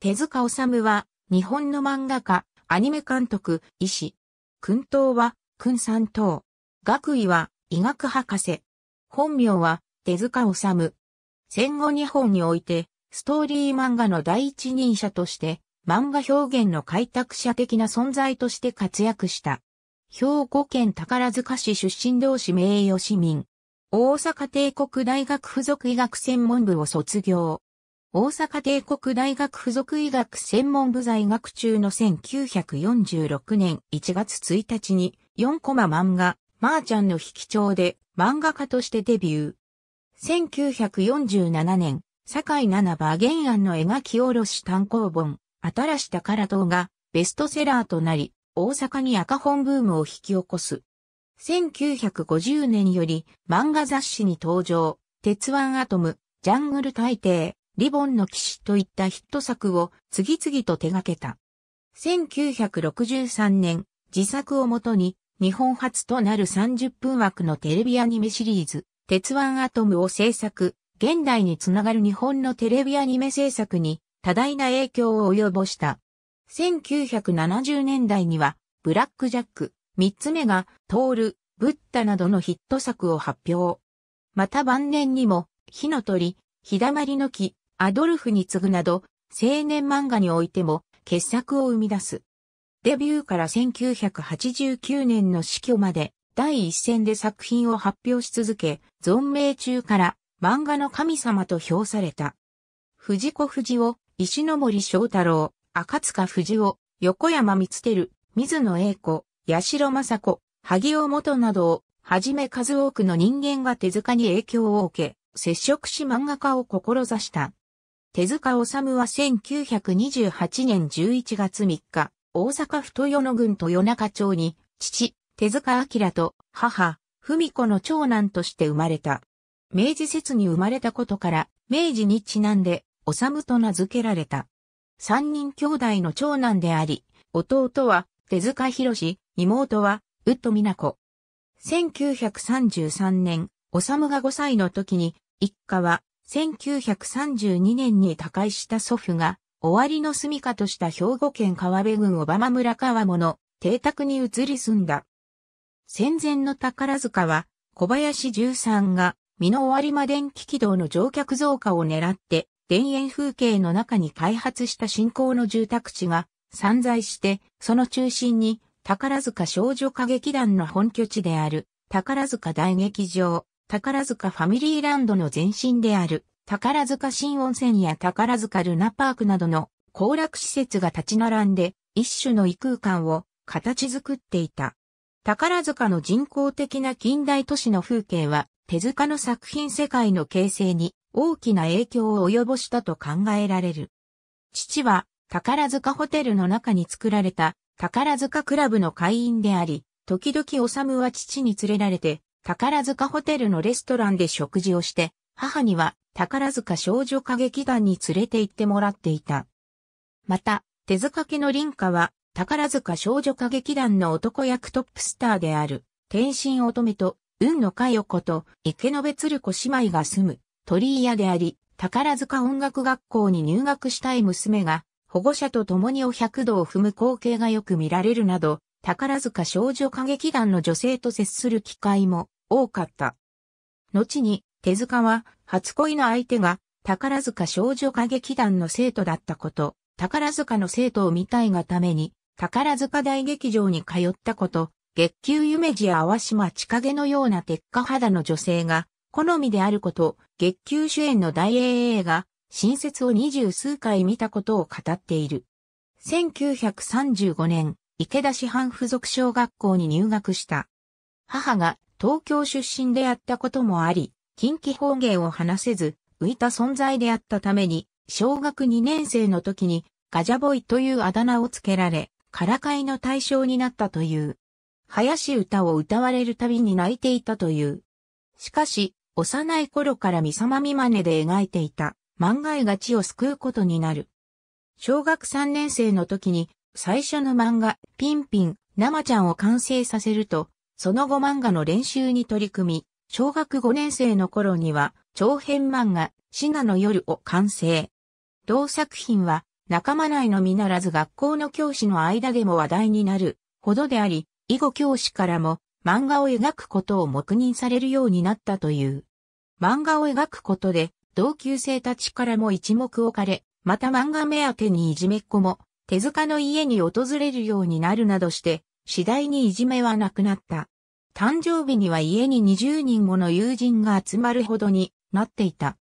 手塚治虫は、日本の漫画家、アニメ監督、医師。君等は、君三等。学位は、医学博士。本名は、手塚治虫。戦後日本において、ストーリー漫画の第一人者として、漫画表現の開拓者的な存在として活躍した。兵庫県宝塚市出身同士名誉市民。大阪帝国大学附属医学専門部を卒業。大阪帝国大学附属医学専門部在学中の1946年1月1日に4コマ漫画、まーちゃんの引き帳で漫画家としてデビュー。1947年、坂井七葉原案の描き下ろし単行本、新し宝刀がベストセラーとなり、大阪に赤本ブームを引き起こす。1950年より漫画雑誌に登場、鉄腕アトム、ジャングル大帝、リボンの騎士といったヒット作を次々と手掛けた。1963年、自作をもとに日本初となる30分枠のテレビアニメシリーズ、鉄腕アトムを制作、現代につながる日本のテレビアニメ制作に多大な影響を及ぼした。1970年代には、ブラックジャック、三つ目が、トール、ブッダなどのヒット作を発表。また晩年にも、火の鳥、日だまりの木、アドルフに次ぐなど、青年漫画においても傑作を生み出す。デビューから1989年の死去まで第一線で作品を発表し続け、存命中から漫画の神様と評された。藤子藤を雄、石森章太郎、赤塚藤を雄、横山光る水野英子、八代雅子、萩尾元などを、はじめ数多くの人間が手塚に影響を受け、接触し漫画家を志した。手塚治虫は1928年11月3日、大阪府豊野郡豊中町に、父、手塚明と母、文子の長男として生まれた。明治節に生まれたことから、明治にちなんで、治虫と名付けられた。三人兄弟の長男であり、弟は手塚博妹は宇都美奈子。1933年、治虫が5歳の時に、一家は1932年に他界した祖父が、終わりの住処とした兵庫県川辺郡小浜村川もの邸宅に移り住んだ。戦前の宝塚は、小林十三が、身の終わり間電気軌道の乗客増加を狙って、田園風景の中に開発した新興の住宅地が散在して、その中心に宝塚少女歌劇団の本拠地である宝塚大劇場、宝塚ファミリーランドの前身である、宝塚新温泉や宝塚ルナパークなどの行楽施設が立ち並んで、一種の異空間を形作っていた。宝塚の人工的な近代都市の風景は、手塚の作品世界の形成に大きな影響を及ぼしたと考えられる。父は宝塚ホテルの中に作られた宝塚クラブの会員であり、時々むは父に連れられて宝塚ホテルのレストランで食事をして、母には宝塚少女歌劇団に連れて行ってもらっていた。また、手塚家の林家は、宝塚少女歌劇団の男役トップスターである、天心乙女と、運の佳代子と、池延鶴子姉妹が住む、鳥居屋であり、宝塚音楽学校に入学したい娘が、保護者と共にお百度を踏む光景がよく見られるなど、宝塚少女歌劇団の女性と接する機会も多かった。後に、手塚は、初恋の相手が、宝塚少女歌劇団の生徒だったこと、宝塚の生徒を見たいがために、宝塚大劇場に通ったこと、月給夢二や淡島千景のような鉄火肌の女性が、好みであること、月給主演の大英映画、新設を二十数回見たことを語っている。1935年、池田市販附属小学校に入学した。母が東京出身であったこともあり、近畿方言を話せず、浮いた存在であったために、小学2年生の時にガジャボイというあだ名をつけられ、からかいの対象になったという。林歌を歌われるたびに泣いていたという。しかし、幼い頃から三様見真似で描いていた漫画絵が地を救うことになる。小学3年生の時に最初の漫画、ピンピン、生ちゃんを完成させると、その後漫画の練習に取り組み、小学5年生の頃には長編漫画、シナの夜を完成。同作品は仲間内のみならず学校の教師の間でも話題になるほどであり、囲碁教師からも漫画を描くことを黙認されるようになったという。漫画を描くことで同級生たちからも一目置かれ、また漫画目当てにいじめっ子も手塚の家に訪れるようになるなどして次第にいじめはなくなった。誕生日には家に20人もの友人が集まるほどになっていた。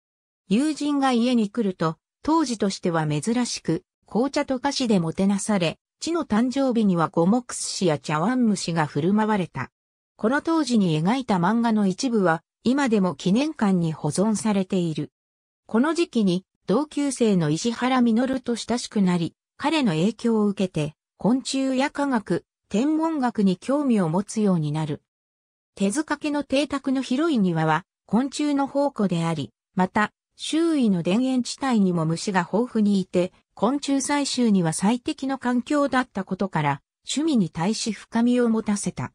友人が家に来ると、当時としては珍しく、紅茶と菓子でもてなされ、地の誕生日には五目寿司や茶碗蒸しが振る舞われた。この当時に描いた漫画の一部は、今でも記念館に保存されている。この時期に、同級生の石原実と親しくなり、彼の影響を受けて、昆虫や科学、天文学に興味を持つようになる。手塚家の邸宅の広い庭は昆虫の宝庫であり、また周囲の田園地帯にも虫が豊富にいて、昆虫採集には最適の環境だったことから、趣味に対し深みを持たせた。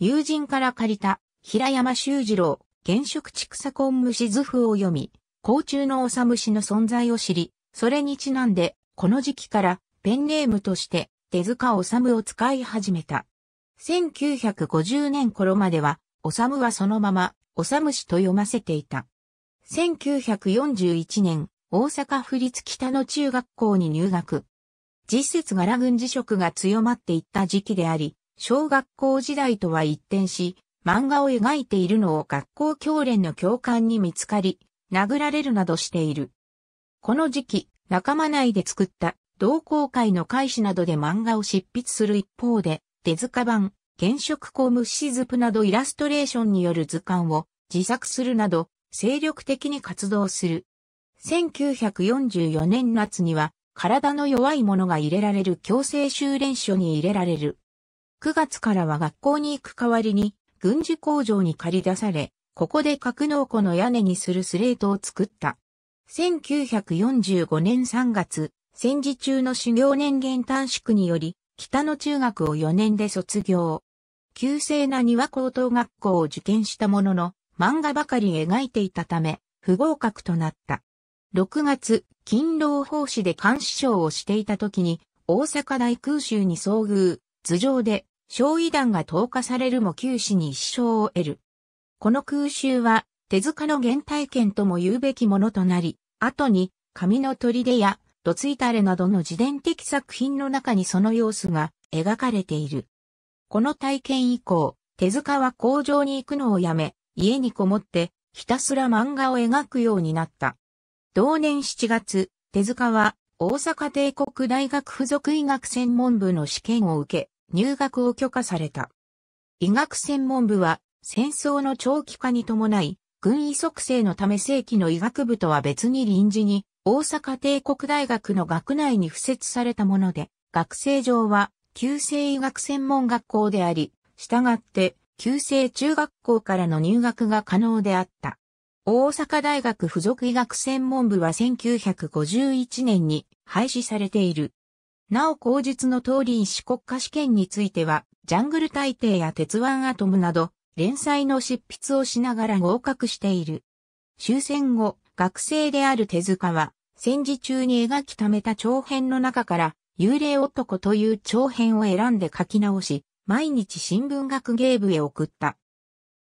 友人から借りた平山修二郎、原色畜産昆虫図譜を読み、甲虫のオサムシの存在を知り、それにちなんで、この時期からペンネームとして手塚治虫を使い始めた。1950年頃までは、治虫はそのまま、治虫と読ませていた。1941年、大阪府立北の中学校に入学。実質柄軍事職が強まっていった時期であり、小学校時代とは一転し、漫画を描いているのを学校教練の教官に見つかり、殴られるなどしている。この時期、仲間内で作った同好会の会誌などで漫画を執筆する一方で、手塚版、原色公ムシズプなどイラストレーションによる図鑑を自作するなど、精力的に活動する。1944年夏には、体の弱い者が入れられる強制修練所に入れられる。9月からは学校に行く代わりに、軍事工場に借り出され、ここで格納庫の屋根にするスレートを作った。1945年3月、戦時中の修行年限短縮により、北の中学を4年で卒業。旧制な庭高等学校を受験したものの、漫画ばかり描いていたため、不合格となった。6月、勤労奉仕で監視賞をしていた時に、大阪大空襲に遭遇、頭上で、焼夷弾が投下されるも九死に一生を得る。この空襲は、手塚の原体験とも言うべきものとなり、後に、紙の砦やドツイタレなどの自伝的作品の中にその様子が描かれている。この体験以降、手塚は工場に行くのをやめ、家にこもってひたすら漫画を描くようになった。同年7月、手塚は大阪帝国大学附属医学専門部の試験を受け、入学を許可された。医学専門部は戦争の長期化に伴い、軍医促成のため正規の医学部とは別に臨時に、大阪帝国大学の学内に付設されたもので、学生上は、旧制医学専門学校であり、従って、旧制中学校からの入学が可能であった。大阪大学附属医学専門部は1951年に廃止されている。なお口述の通り医師国家試験については、ジャングル大帝や鉄腕アトムなど、連載の執筆をしながら合格している。終戦後、学生である手塚は、戦時中に描き溜めた長編の中から、幽霊男という長編を選んで書き直し、毎日新聞学芸部へ送った。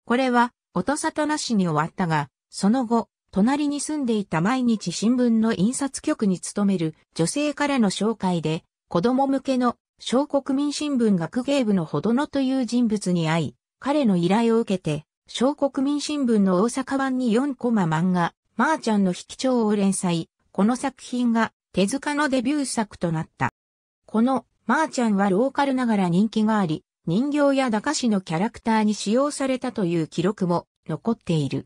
これは、音沙汰なしに終わったが、その後、隣に住んでいた毎日新聞の印刷局に勤める女性からの紹介で、子供向けの小国民新聞学芸部のほどのという人物に会い、彼の依頼を受けて、小国民新聞の大阪版に4コマ漫画、まー、ちゃんの引き帳を連載。この作品が手塚のデビュー作となった。このまー、ちゃんはローカルながら人気があり、人形や駄菓子のキャラクターに使用されたという記録も残っている。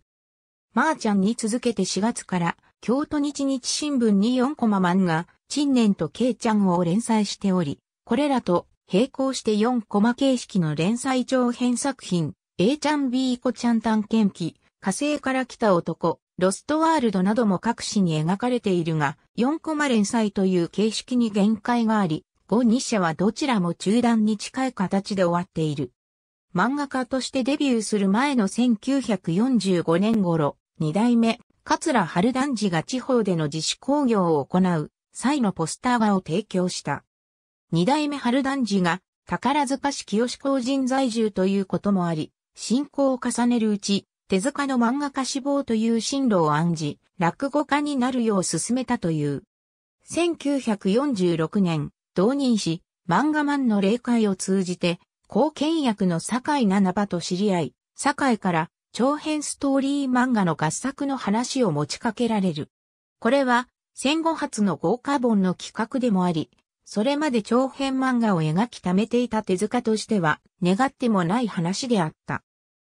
まー、ちゃんに続けて4月から京都日日新聞に4コマ漫画、陳年とけいちゃんを連載しており、これらと並行して4コマ形式の連載長編作品、A ちゃん B 子ちゃん探検記、火星から来た男、ロストワールドなども各紙に描かれているが、4コマ連載という形式に限界があり、5、2社はどちらも中断に近い形で終わっている。漫画家としてデビューする前の1945年頃、2代目、桂春団次が地方での自主工業を行う際のポスター画を提供した。二代目春団治が宝塚市清志工人在住ということもあり、進行を重ねるうち、手塚の漫画家志望という進路を案じ、落語家になるよう進めたという。1946年、同人誌、漫画マンの霊界を通じて、貢献役の酒井七葉と知り合い、酒井から長編ストーリー漫画の合作の話を持ちかけられる。これは、戦後初の豪華本の企画でもあり、それまで長編漫画を描き溜めていた手塚としては、願ってもない話であった。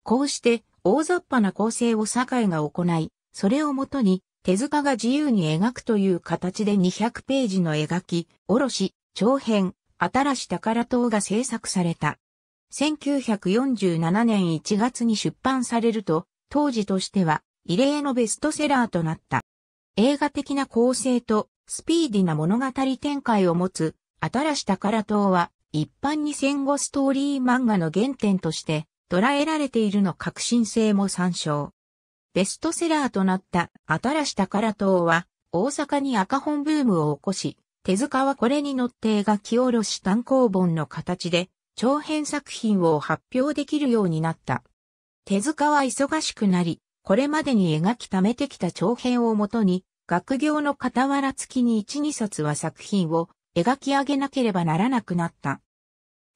こうして、大雑把な構成を堺が行い、それをもとに、手塚が自由に描くという形で200ページの描き、おろし、長編、新し宝塔が制作された。1947年1月に出版されると、当時としては異例のベストセラーとなった。映画的な構成とスピーディな物語展開を持つ、新し宝島は、一般に戦後ストーリー漫画の原点として、捉えられているの革新性も参照。ベストセラーとなった新し宝島は、大阪に赤本ブームを起こし、手塚はこれに乗って描き下ろし単行本の形で、長編作品を発表できるようになった。手塚は忙しくなり、これまでに描き溜めてきた長編をもとに、学業の傍ら月に1、2冊は作品を描き上げなければならなくなった。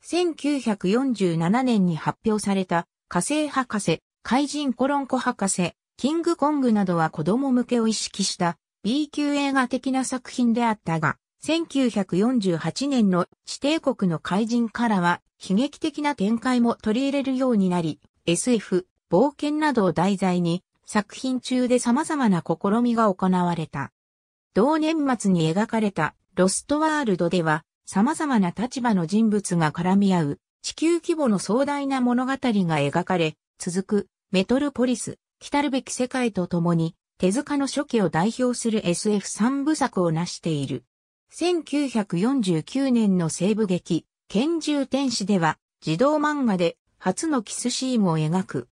1947年に発表された火星博士、怪人コロンコ博士、キングコングなどは子供向けを意識した B 級映画的な作品であったが、1948年の地帝国の怪人からは悲劇的な展開も取り入れるようになり、SF、冒険などを題材に作品中で様々な試みが行われた。同年末に描かれたロストワールドでは様々な立場の人物が絡み合う地球規模の壮大な物語が描かれ、続くメトロポリス、来るべき世界とともに手塚の初期を代表する SF3 部作を成している。1949年の西部劇、拳銃天使では児童漫画で初のキスシーンを描く。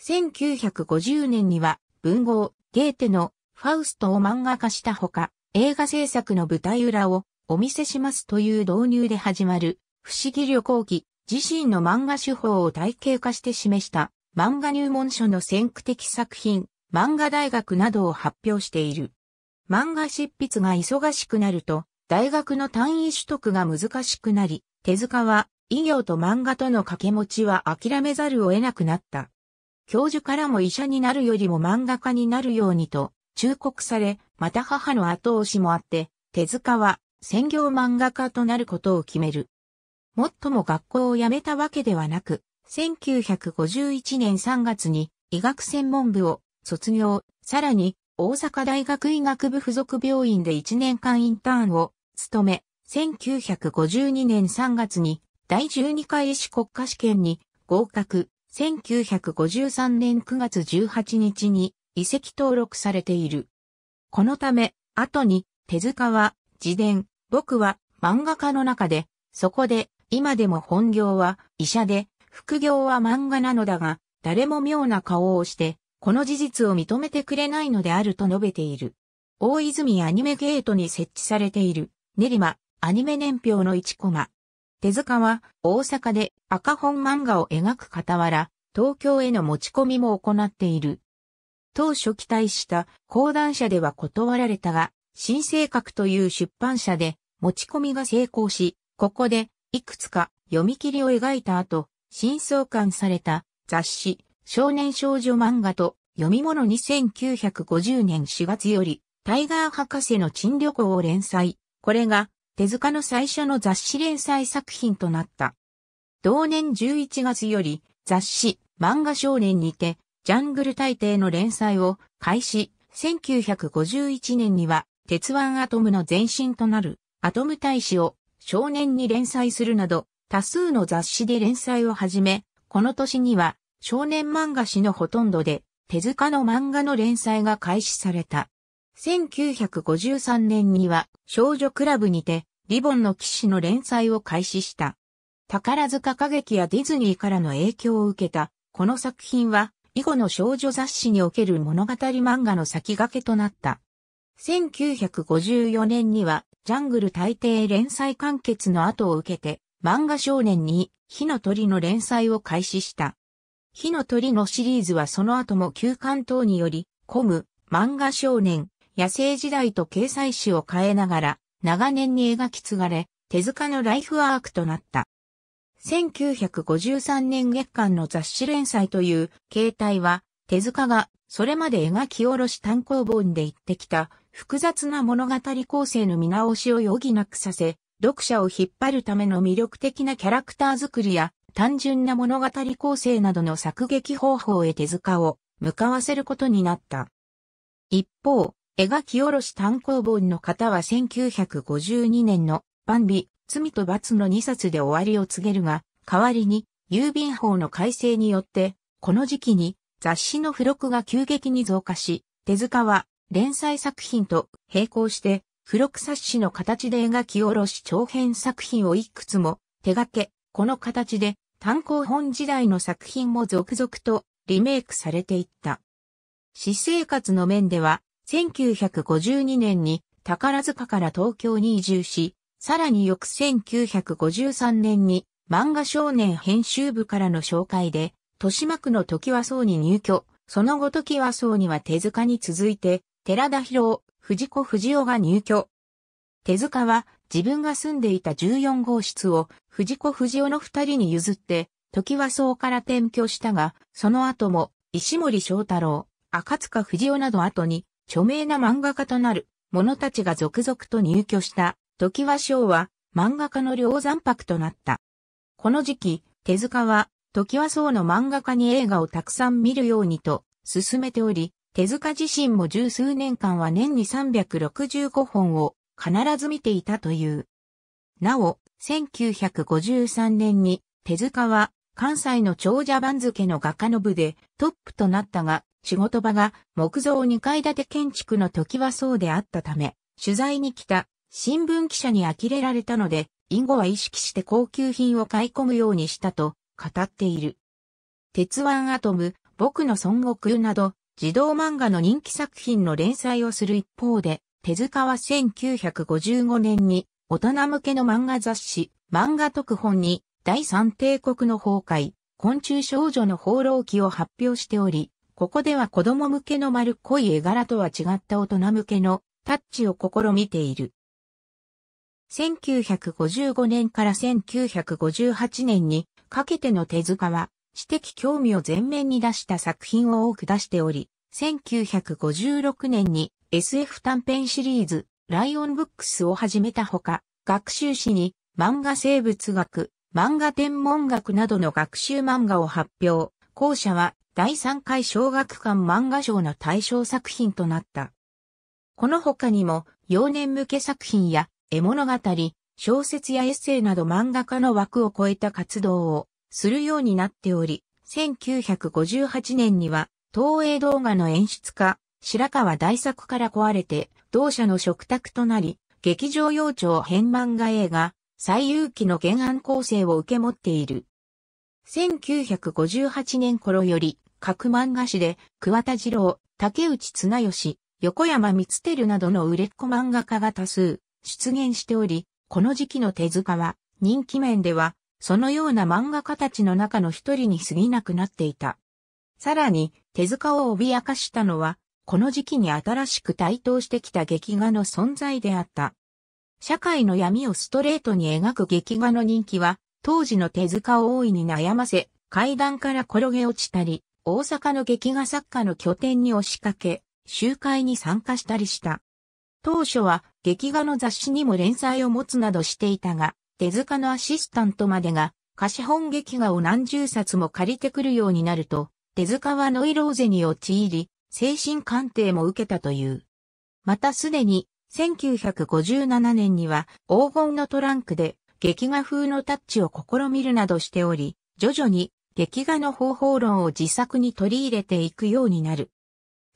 1950年には文豪、ゲーテのファウストを漫画化したほか、映画制作の舞台裏をお見せしますという導入で始まる、不思議旅行記、自身の漫画手法を体系化して示した漫画入門書の先駆的作品、漫画大学などを発表している。漫画執筆が忙しくなると、大学の単位取得が難しくなり、手塚は、医業と漫画との掛け持ちは諦めざるを得なくなった。教授からも医者になるよりも漫画家になるようにと忠告され、また母の後押しもあって、手塚は専業漫画家となることを決める。もっとも学校を辞めたわけではなく、1951年3月に医学専門部を卒業、さらに大阪大学医学部附属病院で1年間インターンを務め、1952年3月に第12回医師国家試験に合格、1953年9月18日に遺跡登録されている。このため、後に手塚は自伝、僕は漫画家の中で、そこで今でも本業は医者で、副業は漫画なのだが、誰も妙な顔をして、この事実を認めてくれないのであると述べている。大泉アニメゲートに設置されている、練馬アニメ年表の1コマ。手塚は大阪で赤本漫画を描く傍ら、東京への持ち込みも行っている。当初期待した講談社では断られたが、新生格という出版社で持ち込みが成功し、ここでいくつか読み切りを描いた後、新創刊された雑誌少年少女漫画と読み物2950年4月よりタイガー博士の珍旅行を連載。これが手塚の最初の雑誌連載作品となった。同年11月より雑誌漫画少年にてジャングル大帝の連載を開始、1951年には鉄腕アトムの前身となるアトム大使を少年に連載するなど多数の雑誌で連載を始め、この年には少年漫画誌のほとんどで手塚の漫画の連載が開始された。1953年には少女クラブにてリボンの騎士の連載を開始した。宝塚歌劇やディズニーからの影響を受けた、この作品は、囲碁の少女雑誌における物語漫画の先駆けとなった。1954年には、ジャングル大帝連載完結の後を受けて、漫画少年に、火の鳥の連載を開始した。火の鳥のシリーズはその後も休館等により、コム、漫画少年、野生時代と掲載誌を変えながら、長年に描き継がれ、手塚のライフワークとなった。1953年月間の雑誌連載という形態は、手塚がそれまで描き下ろし単行本で言ってきた複雑な物語構成の見直しを余儀なくさせ、読者を引っ張るための魅力的なキャラクター作りや単純な物語構成などの作劇方法へ手塚を向かわせることになった。一方、描き下ろし単行本の方は1952年の万美、罪と罰の2冊で終わりを告げるが、代わりに郵便法の改正によって、この時期に雑誌の付録が急激に増加し、手塚は連載作品と並行して、付録冊子の形で描き下ろし長編作品をいくつも手掛け、この形で単行本時代の作品も続々とリメイクされていった。私生活の面では1952年に宝塚から東京に移住し、さらに翌1953年に漫画少年編集部からの紹介で、豊島区の時和荘に入居、その後時和荘には手塚に続いて、寺田博藤子藤尾雄が入居。手塚は自分が住んでいた14号室を藤子藤尾雄の二人に譲って、時和荘から転居したが、その後も石森章太郎、赤塚藤尾雄など後に著名な漫画家となる者たちが続々と入居した時は賞は漫画家の両残白となった。この時期、手塚は時は賞の漫画家に映画をたくさん見るようにと進めており、手塚自身も十数年間は年に365本を必ず見ていたという。なお、1953年に手塚は関西の長者番付の画家の部でトップとなったが、仕事場が木造2階建て建築の時はそうであったため、取材に来た新聞記者に呆れられたので、以後は意識して高級品を買い込むようにしたと語っている。鉄腕アトム、僕の孫悟空など、児童漫画の人気作品の連載をする一方で、手塚は1955年に大人向けの漫画雑誌、漫画特本に第三帝国の崩壊、昆虫少女の放浪記を発表しており、ここでは子供向けの丸っこい絵柄とは違った大人向けのタッチを試みている。1955年から1958年にかけての手塚は、知的興味を前面に出した作品を多く出しており、1956年に SF 短編シリーズ、ライオンブックスを始めたほか、学習誌に漫画生物学、漫画天文学などの学習漫画を発表。後者は第3回小学館漫画賞の対象作品となった。この他にも、幼年向け作品や、絵物語、小説やエッセイなど漫画家の枠を超えた活動をするようになっており、1958年には、東映動画の演出家、白川大作から壊れて、同社の食卓となり、劇場幼長編漫画映画、最有機の原案構成を受け持っている。1958年頃より、各漫画誌で、桑田二郎、竹内綱吉、横山光輝などの売れっ子漫画家が多数出現しており、この時期の手塚は、人気面では、そのような漫画家たちの中の一人に過ぎなくなっていた。さらに、手塚を脅かしたのは、この時期に新しく台頭してきた劇画の存在であった。社会の闇をストレートに描く劇画の人気は、当時の手塚を大いに悩ませ、階段から転げ落ちたり、大阪の劇画作家の拠点に押しかけ、集会に参加したりした。当初は劇画の雑誌にも連載を持つなどしていたが、手塚のアシスタントまでが、貸本劇画を何十冊も借りてくるようになると、手塚はノイローゼに陥り、精神鑑定も受けたという。またすでに、1957年には黄金のトランクで劇画風のタッチを試みるなどしており、徐々に劇画の方法論を自作に取り入れていくようになる。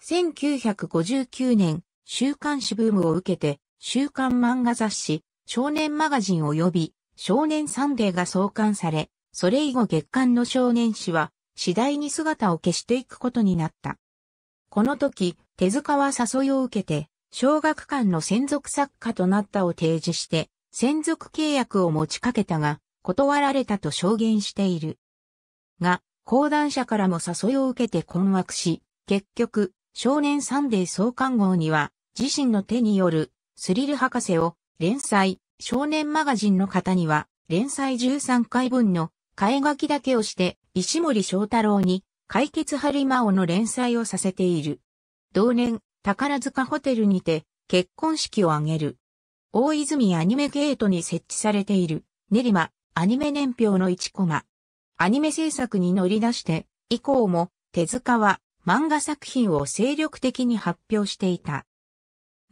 1959年、週刊誌ブームを受けて、週刊漫画雑誌、少年マガジン及び少年サンデーが創刊され、それ以後月刊の少年誌は次第に姿を消していくことになった。この時、手塚は誘いを受けて、小学館の専属作家となったを提示して、専属契約を持ちかけたが、断られたと証言している。が、講談社からも誘いを受けて困惑し、結局、少年サンデー創刊号には、自身の手によるスリル博士を連載、少年マガジンの方には、連載13回分の替え書きだけをして、石森章太郎に、解決張魔をの連載をさせている。同年、宝塚ホテルにて、結婚式を挙げる。大泉アニメゲートに設置されている、練馬アニメ年表の1コマ。アニメ制作に乗り出して、以降も手塚は漫画作品を精力的に発表していた。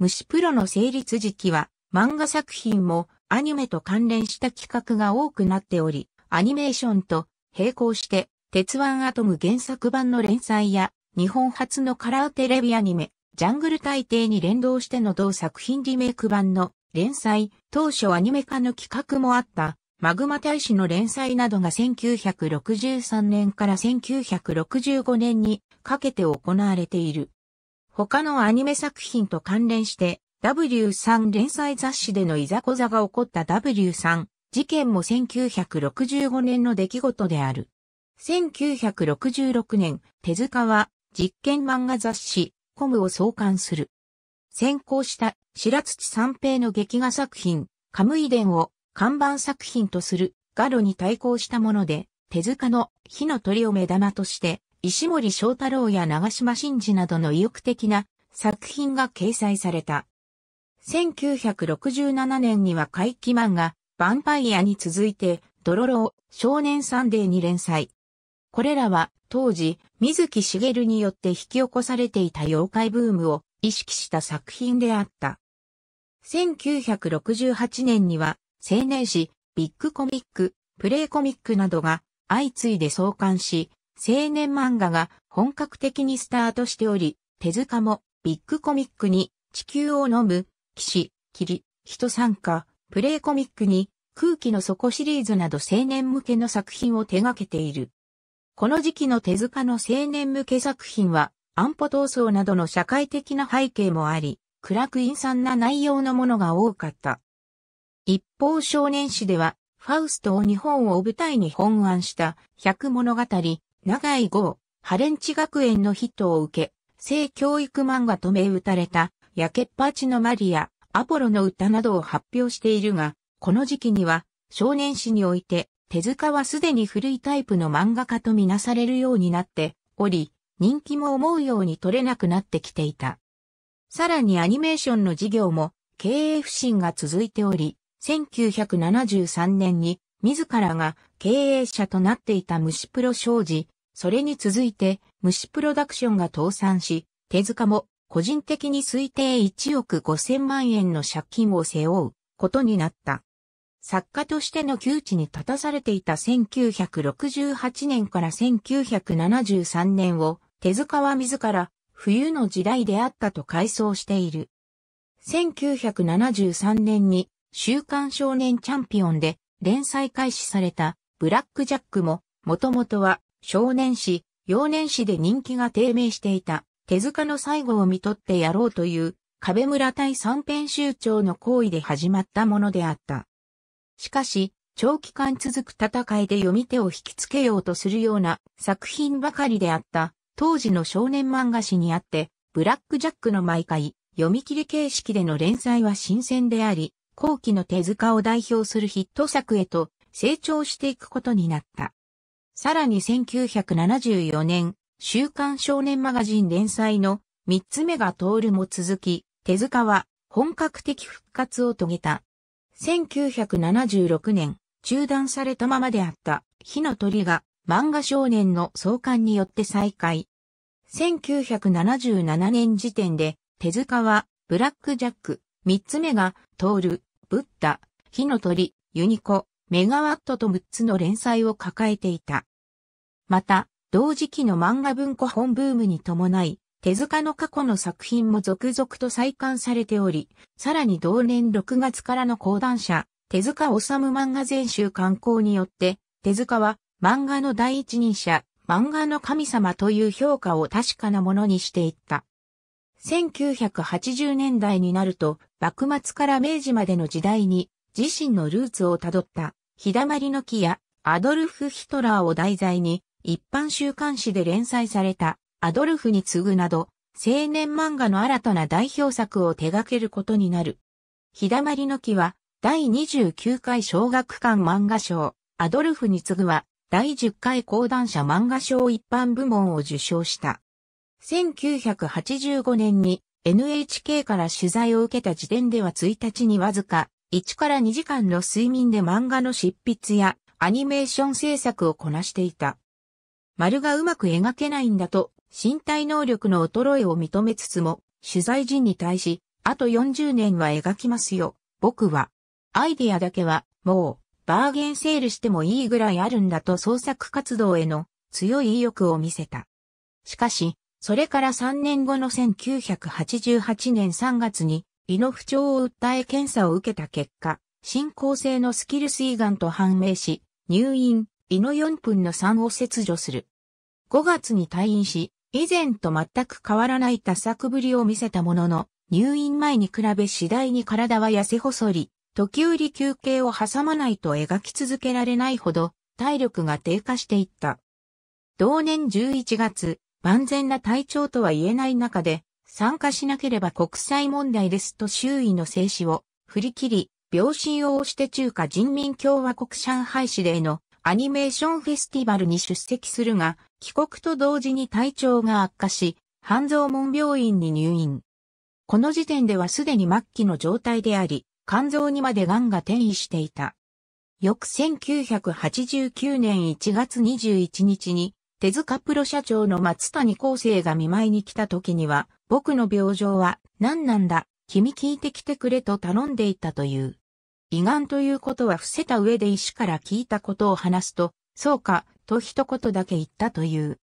虫プロの成立時期は漫画作品もアニメと関連した企画が多くなっており、アニメーションと並行して、鉄腕アトム原作版の連載や、日本初のカラーテレビアニメ、ジャングル大帝に連動しての同作品リメイク版の連載、当初アニメ化の企画もあったマグマ大使の連載などが1963年から1965年にかけて行われている。他のアニメ作品と関連して W3 連載雑誌でのいざこざが起こった W3 事件も1965年の出来事である。1966年、手塚は実験漫画雑誌コムを創刊する。先行した白土三平の劇画作品カムイ伝を看板作品とするガロに対抗したもので、手塚の火の鳥を目玉として、石森章太郎や長島真嗣などの意欲的な作品が掲載された。1967年には怪奇漫画、ヴァンパイアに続いて、ドロロを少年サンデーに連載。これらは当時、水木しげるによって引き起こされていた妖怪ブームを意識した作品であった。1968年には青年誌、ビッグコミック、プレイコミックなどが相次いで創刊し、青年漫画が本格的にスタートしており、手塚もビッグコミックに地球を飲む、騎士、霧、人参加、プレイコミックに空気の底シリーズなど青年向けの作品を手掛けている。この時期の手塚の青年向け作品は安保闘争などの社会的な背景もあり、暗く陰惨な内容のものが多かった。一方少年誌では、ファウストを日本を舞台に本案した、百物語、永井号、ハレンチ学園のヒットを受け、性教育漫画と銘打たれた、焼けっぱちのマリア、アポロの歌などを発表しているが、この時期には、少年誌において、手塚はすでに古いタイプの漫画家とみなされるようになっており、人気も思うように取れなくなってきていた。さらにアニメーションの事業も経営不振が続いており、1973年に自らが経営者となっていた虫プロ商事、それに続いて虫プロダクションが倒産し、手塚も個人的に推定1億5000万円の借金を背負うことになった。作家としての窮地に立たされていた1968年から1973年を手塚は自ら冬の時代であったと回想している。1973年に週刊少年チャンピオンで連載開始されたブラックジャックも、もともとは少年誌、幼年誌で人気が低迷していた手塚の最後を見とってやろうという壁村対三編集長の行為で始まったものであった。しかし、長期間続く戦いで読み手を引きつけようとするような作品ばかりであった当時の少年漫画誌にあって、ブラックジャックの毎回読み切り形式での連載は新鮮であり、後期の手塚を代表するヒット作へと成長していくことになった。さらに1974年、週刊少年マガジン連載の三つ目が通るも続き、手塚は本格的復活を遂げた。1976年、中断されたままであった火の鳥が漫画少年の創刊によって再開。1977年時点で手塚はブラックジャック、三つ目が通るブッダ、火の鳥、ユニコ、メガワットと6つの連載を抱えていた。また、同時期の漫画文庫本ブームに伴い、手塚の過去の作品も続々と再刊されており、さらに同年6月からの講談社、手塚治虫漫画全集刊行によって、手塚は漫画の第一人者、漫画の神様という評価を確かなものにしていった。1980年代になると、幕末から明治までの時代に、自身のルーツをたどった、日だまりの木や、アドルフ・ヒトラーを題材に、一般週刊誌で連載された、アドルフに次ぐなど、青年漫画の新たな代表作を手掛けることになる。日だまりの木は、第29回小学館漫画賞、アドルフに次ぐは、第10回講談社漫画賞一般部門を受賞した。1985年に NHK から取材を受けた時点では1日にわずか1から2時間の睡眠で漫画の執筆やアニメーション制作をこなしていた。丸がうまく描けないんだと身体能力の衰えを認めつつも取材陣に対しあと40年は描きますよ。僕はアイディアだけはもうバーゲンセールしてもいいぐらいあるんだと創作活動への強い意欲を見せた。しかし、それから3年後の1988年3月に胃の不調を訴え検査を受けた結果、進行性のスキルス胃がんと判明し、入院、胃の4分の3を切除する。5月に退院し、以前と全く変わらない多作ぶりを見せたものの、入院前に比べ次第に体は痩せ細り、時折休憩を挟まないと描き続けられないほど、体力が低下していった。同年11月、万全な体調とは言えない中で、参加しなければ国際問題ですと周囲の制止を振り切り、病心を押して中華人民共和国上海市でのアニメーションフェスティバルに出席するが、帰国と同時に体調が悪化し、半蔵門病院に入院。この時点ではすでに末期の状態であり、肝臓にまで癌が転移していた。翌1989年1月21日に手塚プロ社長の松谷厚生が見舞いに来た時には、僕の病状は何なんだ、君聞いてきてくれと頼んでいたという。胃がんということは伏せた上で医師から聞いたことを話すと、そうか、と一言だけ言ったという。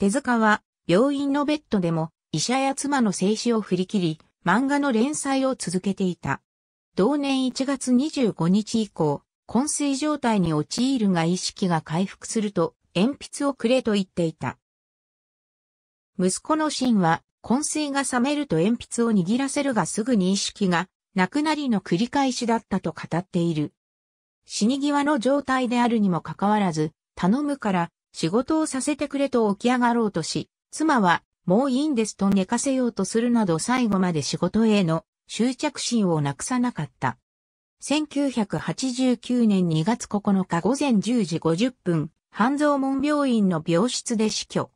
手塚は、病院のベッドでも、医者や妻の静止を振り切り、漫画の連載を続けていた。同年1月25日以降、昏睡状態に陥るが意識が回復すると、鉛筆をくれと言っていた。息子のシンは、昏睡が覚めると鉛筆を握らせるがすぐに意識がなくなりの繰り返しだったと語っている。死に際の状態であるにもかかわらず、頼むから仕事をさせてくれと起き上がろうとし、妻はもういいんですと寝かせようとするなど最後まで仕事への執着心をなくさなかった。1989年2月9日午前10時50分、半蔵門病院の病室で死去。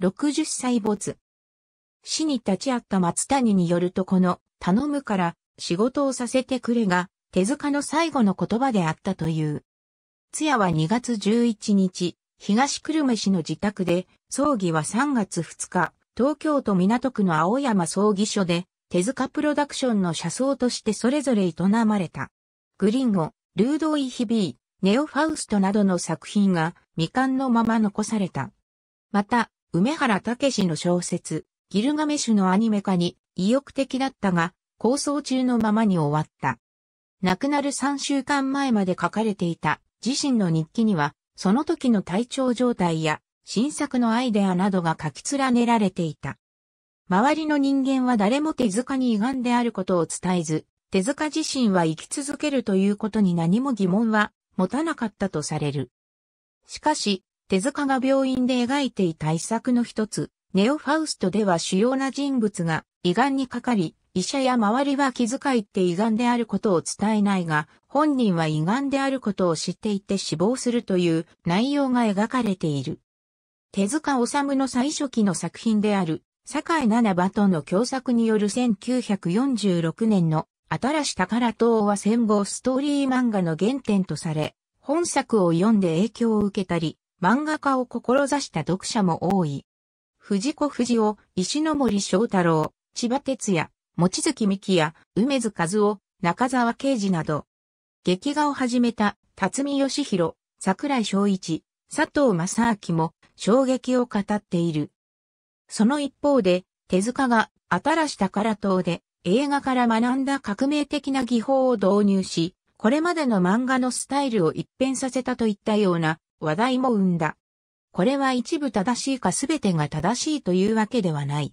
60歳没。死に立ち会った松谷によるとこの、頼むから仕事をさせてくれが、手塚の最後の言葉であったという。通夜は2月11日、東久留米市の自宅で、葬儀は3月2日、東京都港区の青山葬儀所で、手塚プロダクションの車窓としてそれぞれ営まれた。グリンゴ、ルードイヒビー、ネオファウストなどの作品が未完のまま残された。また、梅原武史の小説、ギルガメシュのアニメ化に意欲的だったが、構想中のままに終わった。亡くなる3週間前まで書かれていた自身の日記には、その時の体調状態や新作のアイデアなどが書き連ねられていた。周りの人間は誰も手塚に遺憾であることを伝えず、手塚自身は生き続けるということに何も疑問は持たなかったとされる。しかし、手塚が病院で描いていた一作の一つ、ネオファウストでは主要な人物が胃がんにかかり、医者や周りは気遣いって胃がんであることを伝えないが、本人は胃がんであることを知っていて死亡するという内容が描かれている。手塚治虫の最初期の作品である、坂井七葉との共作による1946年の新し宝塔は戦後ストーリー漫画の原点とされ、本作を読んで影響を受けたり、漫画家を志した読者も多い。藤子不二雄、石森章太郎、千葉哲也、望月美や梅津和夫、中沢啓治など、劇画を始めた辰巳義弘、桜井昭一、佐藤正明も衝撃を語っている。その一方で、手塚が新し宝塔で映画から学んだ革命的な技法を導入し、これまでの漫画のスタイルを一変させたといったような話題も生んだ。これは一部正しいか全てが正しいというわけではない。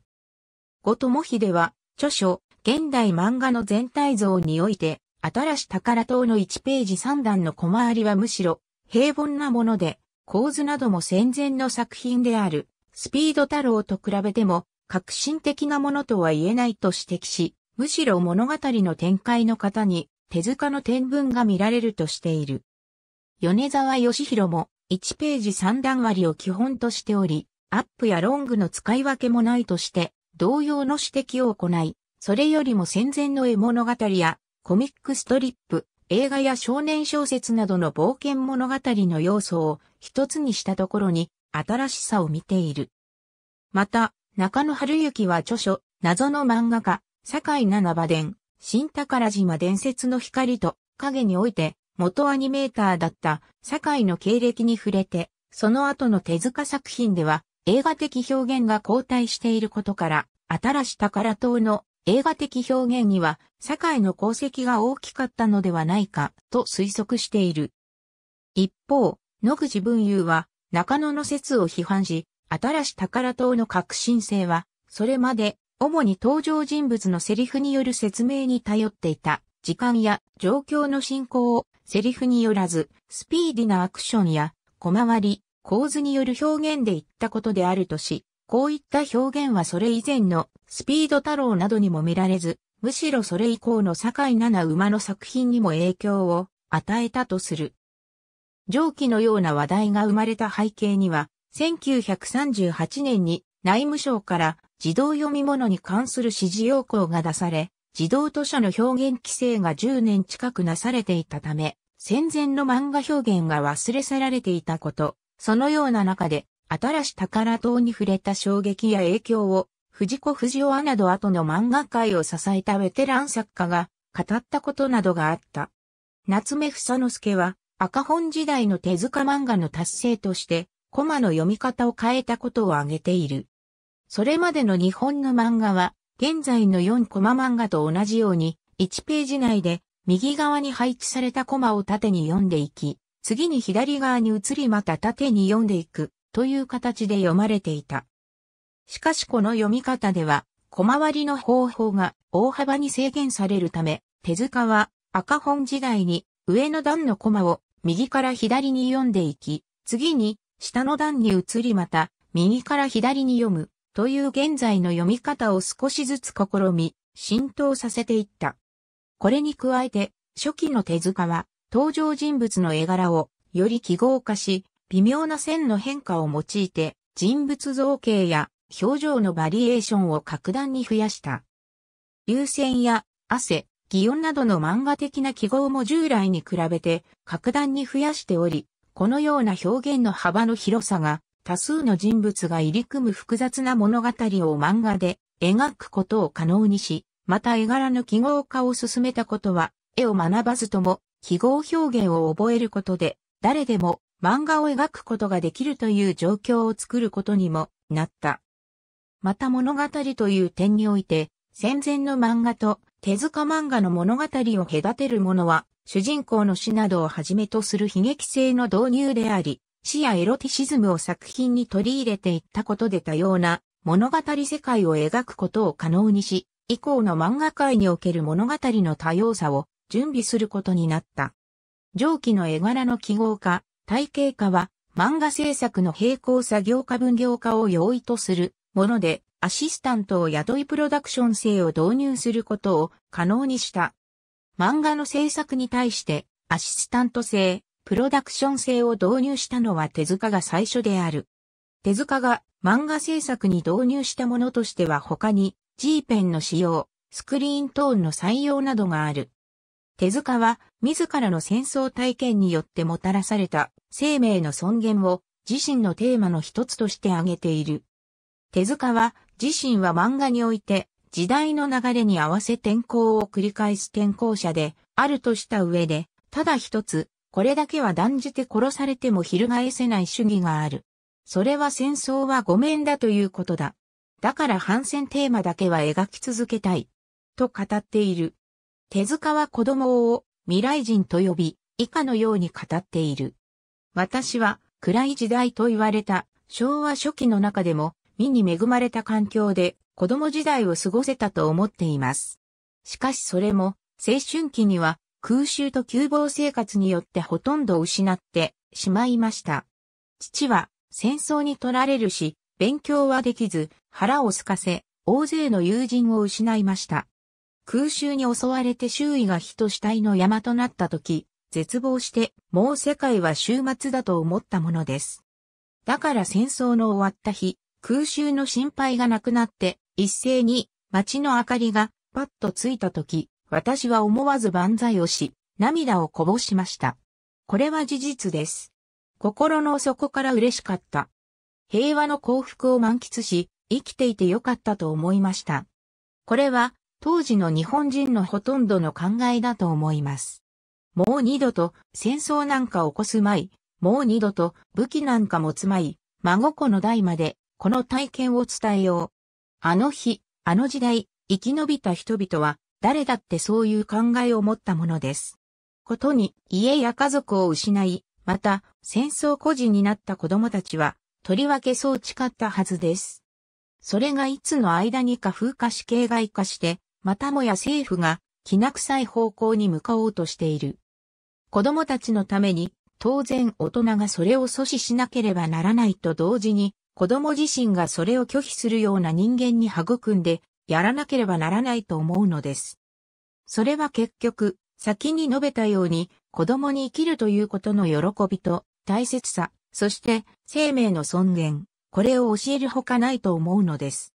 後智秀は、著書、現代漫画の全体像において、新し宝塔の1ページ3段の小回りはむしろ平凡なもので、構図なども戦前の作品である、スピード太郎と比べても革新的なものとは言えないと指摘し、むしろ物語の展開の方に手塚の天文が見られるとしている。米沢義弘も1ページ3段割を基本としており、アップやロングの使い分けもないとして、同様の指摘を行い、それよりも戦前の絵物語やコミックストリップ、映画や少年小説などの冒険物語の要素を一つにしたところに新しさを見ている。また、中野春之は著書、謎の漫画家、堺七葉伝、新宝島伝説の光と影において、元アニメーターだった堺の経歴に触れて、その後の手塚作品では、映画的表現が後退していることから、新し宝島の映画的表現には、堺の功績が大きかったのではないか、と推測している。一方、野口文雄は、中野の説を批判し、新し宝塔の革新性は、それまで、主に登場人物のセリフによる説明に頼っていた、時間や状況の進行を、セリフによらず、スピーディなアクションや、小回り、構図による表現で言ったことであるとし、こういった表現はそれ以前のスピード太郎などにも見られず、むしろそれ以降の坂井七馬の作品にも影響を与えたとする。上記のような話題が生まれた背景には、1938年に内務省から自動読み物に関する指示要項が出され、自動図書の表現規制が10年近くなされていたため、戦前の漫画表現が忘れ去られていたこと、そのような中で、新し宝塔に触れた衝撃や影響を、藤子尾アナドア後の漫画界を支えたベテラン作家が語ったことなどがあった。夏目房之助は赤本時代の手塚漫画の達成としてコマの読み方を変えたことを挙げている。それまでの日本の漫画は、現在の4コマ漫画と同じように、1ページ内で右側に配置されたコマを縦に読んでいき、次に左側に移りまた縦に読んでいくという形で読まれていた。しかしこの読み方では、コマ割りの方法が大幅に制限されるため、手塚は赤本時代に上の段のコマを右から左に読んでいき、次に下の段に移りまた、右から左に読む、という現在の読み方を少しずつ試み、浸透させていった。これに加えて、初期の手塚は、登場人物の絵柄を、より記号化し、微妙な線の変化を用いて、人物造形や表情のバリエーションを格段に増やした。流線や汗、擬音などの漫画的な記号も従来に比べて格段に増やしており、このような表現の幅の広さが多数の人物が入り組む複雑な物語を漫画で描くことを可能にし、また絵柄の記号化を進めたことは、絵を学ばずとも記号表現を覚えることで、誰でも漫画を描くことができるという状況を作ることにもなった。また物語という点において、戦前の漫画と手塚漫画の物語を隔てるものは主人公の死などをはじめとする悲劇性の導入であり、死やエロティシズムを作品に取り入れていったことで多様な物語世界を描くことを可能にし、以降の漫画界における物語の多様さを準備することになった。上記の絵柄の記号化、体系化は漫画制作の並行作業化分業化を容易とするもので、アシスタントを雇いプロダクション制を導入することを可能にした。漫画の制作に対してアシスタント制、プロダクション制を導入したのは手塚が最初である。手塚が漫画制作に導入したものとしては他に G ペンの使用、スクリーントーンの採用などがある。手塚は自らの戦争体験によってもたらされた生命の尊厳を自身のテーマの一つとして挙げている。手塚は自身は漫画において時代の流れに合わせ転校を繰り返す転校者であるとした上で、ただ一つ、これだけは断じて殺されても翻せない主義がある。それは戦争はごめんだということだ。だから反戦テーマだけは描き続けたい。と語っている。手塚は子供を未来人と呼び、以下のように語っている。私は暗い時代と言われた昭和初期の中でも、身に恵まれた環境で子供時代を過ごせたと思っています。しかしそれも、青春期には空襲と休乏生活によってほとんど失ってしまいました。父は戦争に取られるし、勉強はできず、腹を空かせ、大勢の友人を失いました。空襲に襲われて周囲が人死体の山となった時、絶望して、もう世界は終末だと思ったものです。だから戦争の終わった日、空襲の心配がなくなって、一斉に街の明かりがパッとついた時、私は思わず万歳をし、涙をこぼしました。これは事実です。心の底から嬉しかった。平和の幸福を満喫し、生きていてよかったと思いました。これは当時の日本人のほとんどの考えだと思います。もう二度と戦争なんか起こすまい、もう二度と武器なんか持つまい、孫子の代までこの体験を伝えよう。あの日、あの時代、生き延びた人々は、誰だってそういう考えを持ったものです。ことに、家や家族を失い、また、戦争孤児になった子供たちは、とりわけそう誓ったはずです。それがいつの間にか風化し形骸化して、またもや政府が、きな臭い方向に向かおうとしている。子供たちのために、当然大人がそれを阻止しなければならないと同時に、子供自身がそれを拒否するような人間に育んで、やらなければならないと思うのです。それは結局、先に述べたように、子供に生きるということの喜びと大切さ、そして生命の尊厳、これを教えるほかないと思うのです。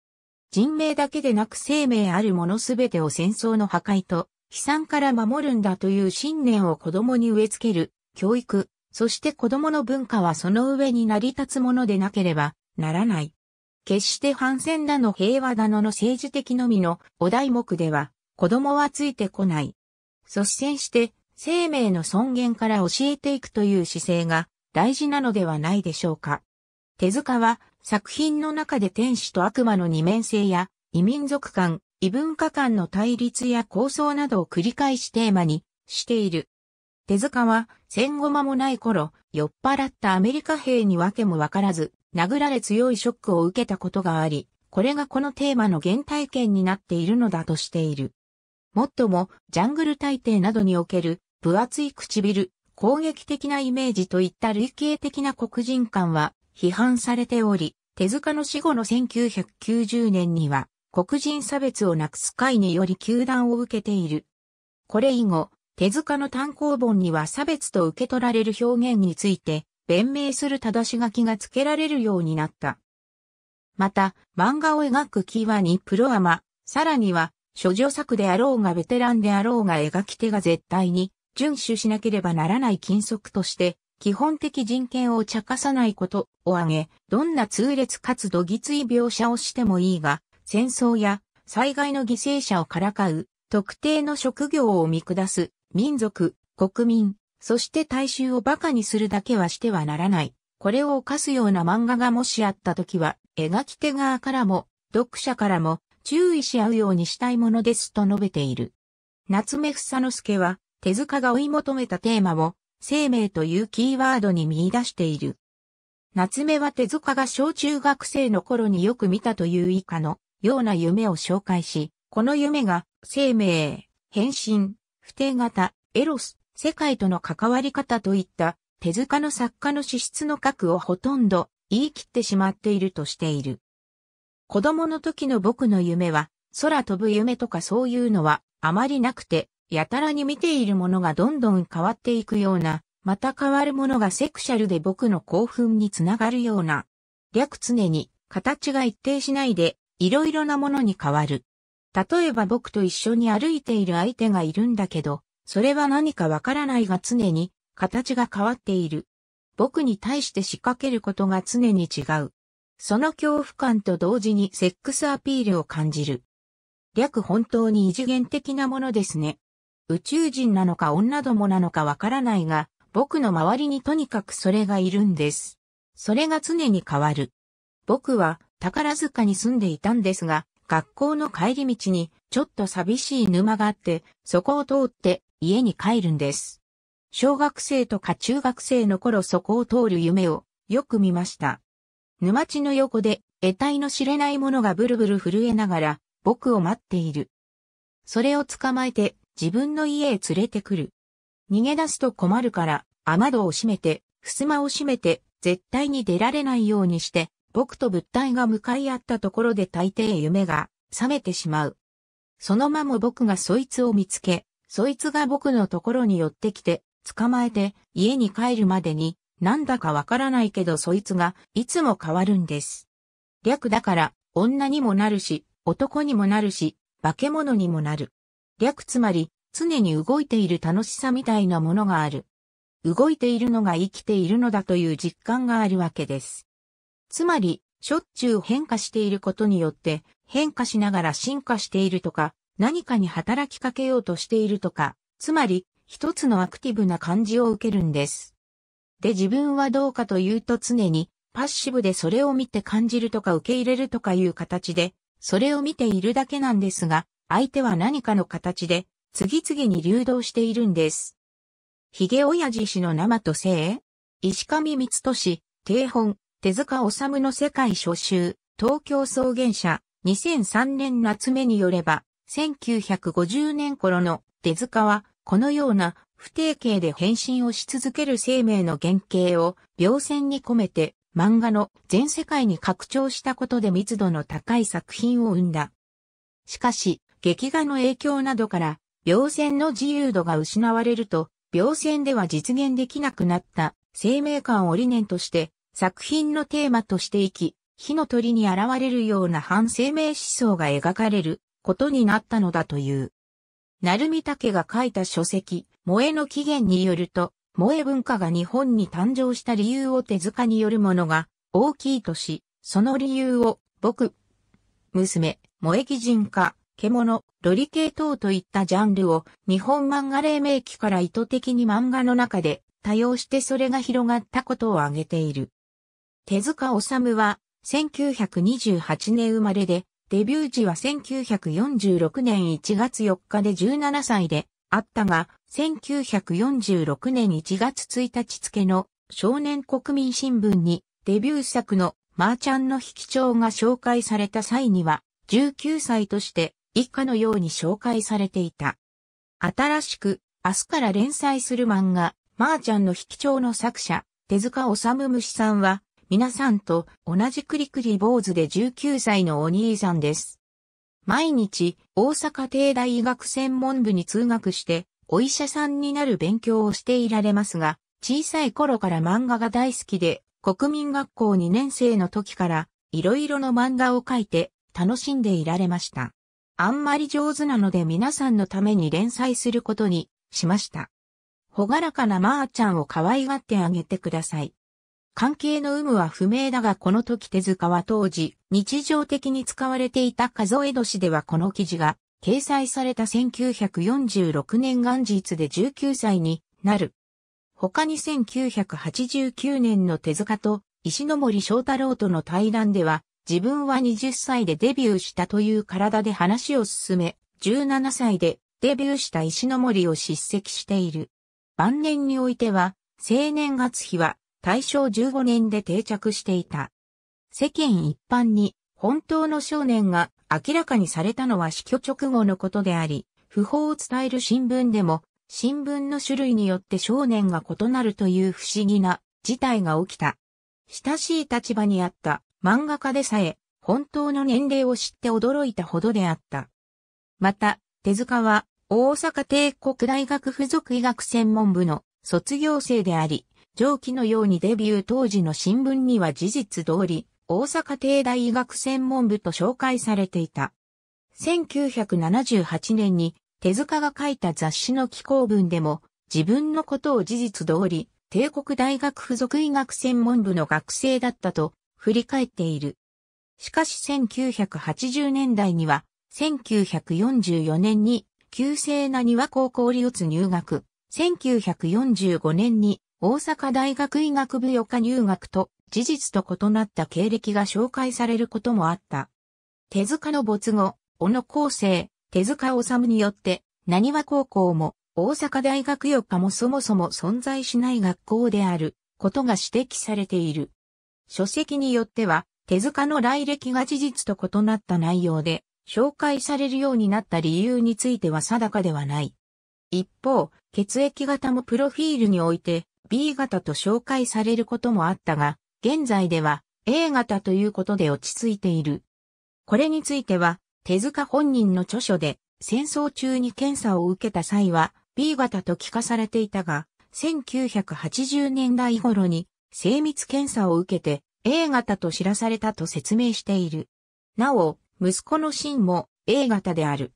人命だけでなく生命あるものすべてを戦争の破壊と悲惨から守るんだという信念を子供に植え付ける教育、そして子供の文化はその上に成り立つものでなければならない。決して反戦だの平和だのの政治的のみのお題目では子供はついてこない。率先して生命の尊厳から教えていくという姿勢が大事なのではないでしょうか。手塚は作品の中で天使と悪魔の二面性や異民族間、異文化間の対立や構想などを繰り返しテーマにしている。手塚は戦後間もない頃、酔っ払ったアメリカ兵にわけもわからず、殴られ強いショックを受けたことがあり、これがこのテーマの原体験になっているのだとしている。もっとも、ジャングル大帝などにおける、分厚い唇、攻撃的なイメージといった類型的な黒人感は批判されており、手塚の死後の1990年には、黒人差別をなくす会により球団を受けている。これ以後、手塚の単行本には差別と受け取られる表現について、弁明する正し書きが付けられるようになった。また、漫画を描くキーワにプロアマ、さらには、諸女作であろうがベテランであろうが描き手が絶対に遵守しなければならない禁則として、基本的人権を茶化さないことを挙げ、どんな痛烈かつどぎつい描写をしてもいいが、戦争や災害の犠牲者をからかう、特定の職業を見下す、民族、国民、そして大衆を馬鹿にするだけはしてはならない。これを犯すような漫画がもしあった時は、描き手側からも、読者からも、注意し合うようにしたいものですと述べている。夏目房之助は、手塚が追い求めたテーマを、生命というキーワードに見出している。夏目は手塚が小中学生の頃によく見たという以下のような夢を紹介し、この夢が生命、変身、不定型、エロス、世界との関わり方といった手塚の作家の資質の核をほとんど言い切ってしまっているとしている。子供の時の僕の夢は空飛ぶ夢とかそういうのはあまりなくて、やたらに見ているものがどんどん変わっていくような、また変わるものがセクシャルで僕の興奮につながるような、略常に形が一定しないでいろいろなものに変わる。例えば僕と一緒に歩いている相手がいるんだけど、それは何かわからないが常に形が変わっている。僕に対して仕掛けることが常に違う。その恐怖感と同時にセックスアピールを感じる。略本当に異次元的なものですね。宇宙人なのか女どもなのかわからないが、僕の周りにとにかくそれがいるんです。それが常に変わる。僕は宝塚に住んでいたんですが、学校の帰り道にちょっと寂しい沼があって、そこを通って家に帰るんです。小学生とか中学生の頃そこを通る夢をよく見ました。沼地の横で得体の知れないものがブルブル震えながら僕を待っている。それを捕まえて自分の家へ連れてくる。逃げ出すと困るから雨戸を閉めて、襖を閉めて絶対に出られないようにして僕と物体が向かい合ったところで大抵夢が覚めてしまう。その間も僕がそいつを見つけ、そいつが僕のところに寄ってきて、捕まえて家に帰るまでに、なんだかわからないけどそいつがいつも変わるんです。略だから女にもなるし、男にもなるし、化け物にもなる。略つまり常に動いている楽しさみたいなものがある。動いているのが生きているのだという実感があるわけです。つまり、しょっちゅう変化していることによって、変化しながら進化しているとか、何かに働きかけようとしているとか、つまり、一つのアクティブな感じを受けるんです。で自分はどうかというと常に、パッシブでそれを見て感じるとか受け入れるとかいう形で、それを見ているだけなんですが、相手は何かの形で、次々に流動しているんです。ヒゲ親父氏の生と生石上光俊、定本、手塚治虫の世界初集、東京草原社、2003年夏目によれば、1950年頃の手塚は、このような不定形で変身をし続ける生命の原型を描線に込めて漫画の全世界に拡張したことで密度の高い作品を生んだ。しかし、劇画の影響などから描線の自由度が失われると、描線では実現できなくなった生命感を理念として作品のテーマとして生き、火の鳥に現れるような反生命思想が描かれることになったのだという。成見武が書いた書籍、萌えの起源によると、萌え文化が日本に誕生した理由を手塚によるものが大きいとし、その理由を、僕、娘、萌え擬人化、獣、ロリ系等といったジャンルを日本漫画黎明期から意図的に漫画の中で多用してそれが広がったことを挙げている。手塚治虫は、1928年生まれで、デビュー時は1946年1月4日で17歳であったが、1946年1月1日付の少年国民新聞にデビュー作のマーちゃんの引き帳が紹介された際には、19歳として以下のように紹介されていた。新しく明日から連載する漫画、マーちゃんの引き帳の作者、手塚治虫さんは、皆さんと同じくりくり坊主で19歳のお兄さんです。毎日、大阪帝大医学専門部に通学して、お医者さんになる勉強をしていられますが、小さい頃から漫画が大好きで、国民学校2年生の時から、いろいろの漫画を描いて、楽しんでいられました。あんまり上手なので皆さんのために連載することにしました。ほがらかなまーちゃんを可愛がってあげてください。関係の有無は不明だがこの時手塚は当時、日常的に使われていた数え年ではこの記事が、掲載された1946年元日で19歳になる。他に1989年の手塚と石森翔太郎との対談では、自分は20歳でデビューしたという体で話を進め、17歳でデビューした石森を叱責している。晩年においては、青年月日は大正15年で定着していた。世間一般に本当の少年が明らかにされたのは死去直後のことであり、訃報を伝える新聞でも、新聞の種類によって少年が異なるという不思議な事態が起きた。親しい立場にあった漫画家でさえ、本当の年齢を知って驚いたほどであった。また、手塚は、大阪帝国大学附属医学専門部の卒業生であり、上記のようにデビュー当時の新聞には事実通り、大阪帝大医学専門部と紹介されていた。1978年に手塚が書いた雑誌の寄稿文でも自分のことを事実通り帝国大学附属医学専門部の学生だったと振り返っている。しかし1980年代には1944年に旧制な庭高校立入学、1945年に大阪大学医学部予科入学と事実と異なった経歴が紹介されることもあった。手塚の没後、小野高生、手塚治虫によって、何和高校も大阪大学予科もそもそも存在しない学校であることが指摘されている。書籍によっては、手塚の来歴が事実と異なった内容で紹介されるようになった理由については定かではない。一方、血液型もプロフィールにおいて B 型と紹介されることもあったが、現在では A 型ということで落ち着いている。これについては、手塚本人の著書で、戦争中に検査を受けた際は B 型と聞かされていたが、1980年代頃に精密検査を受けて A 型と知らされたと説明している。なお、息子のシンも A 型である。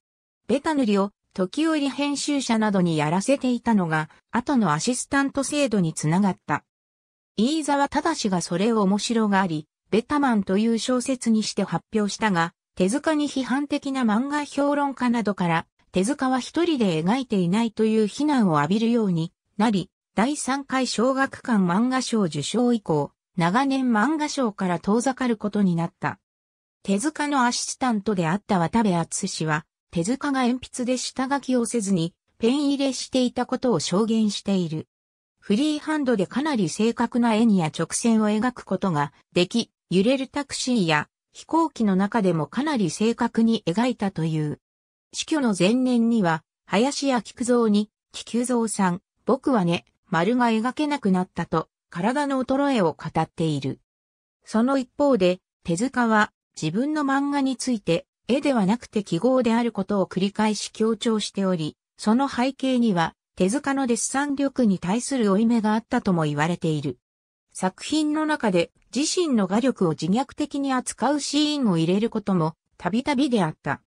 ベタ塗りを時折編集者などにやらせていたのが、後のアシスタント制度につながった。飯沢正がそれを面白があり、ベタマンという小説にして発表したが、手塚に批判的な漫画評論家などから、手塚は一人で描いていないという非難を浴びるようになり、第3回小学館漫画賞受賞以降、長年漫画賞から遠ざかることになった。手塚のアシスタントであった渡部厚氏は、手塚が鉛筆で下書きをせずに、ペン入れしていたことを証言している。フリーハンドでかなり正確な円や直線を描くことができ、揺れるタクシーや飛行機の中でもかなり正確に描いたという。死去の前年には、林家菊蔵に、菊球蔵さん、僕はね、丸が描けなくなったと、体の衰えを語っている。その一方で、手塚は自分の漫画について絵ではなくて記号であることを繰り返し強調しており、その背景には手塚のデッサン力に対する負い目があったとも言われている。作品の中で自身の画力を自虐的に扱うシーンを入れることもたびたびであった。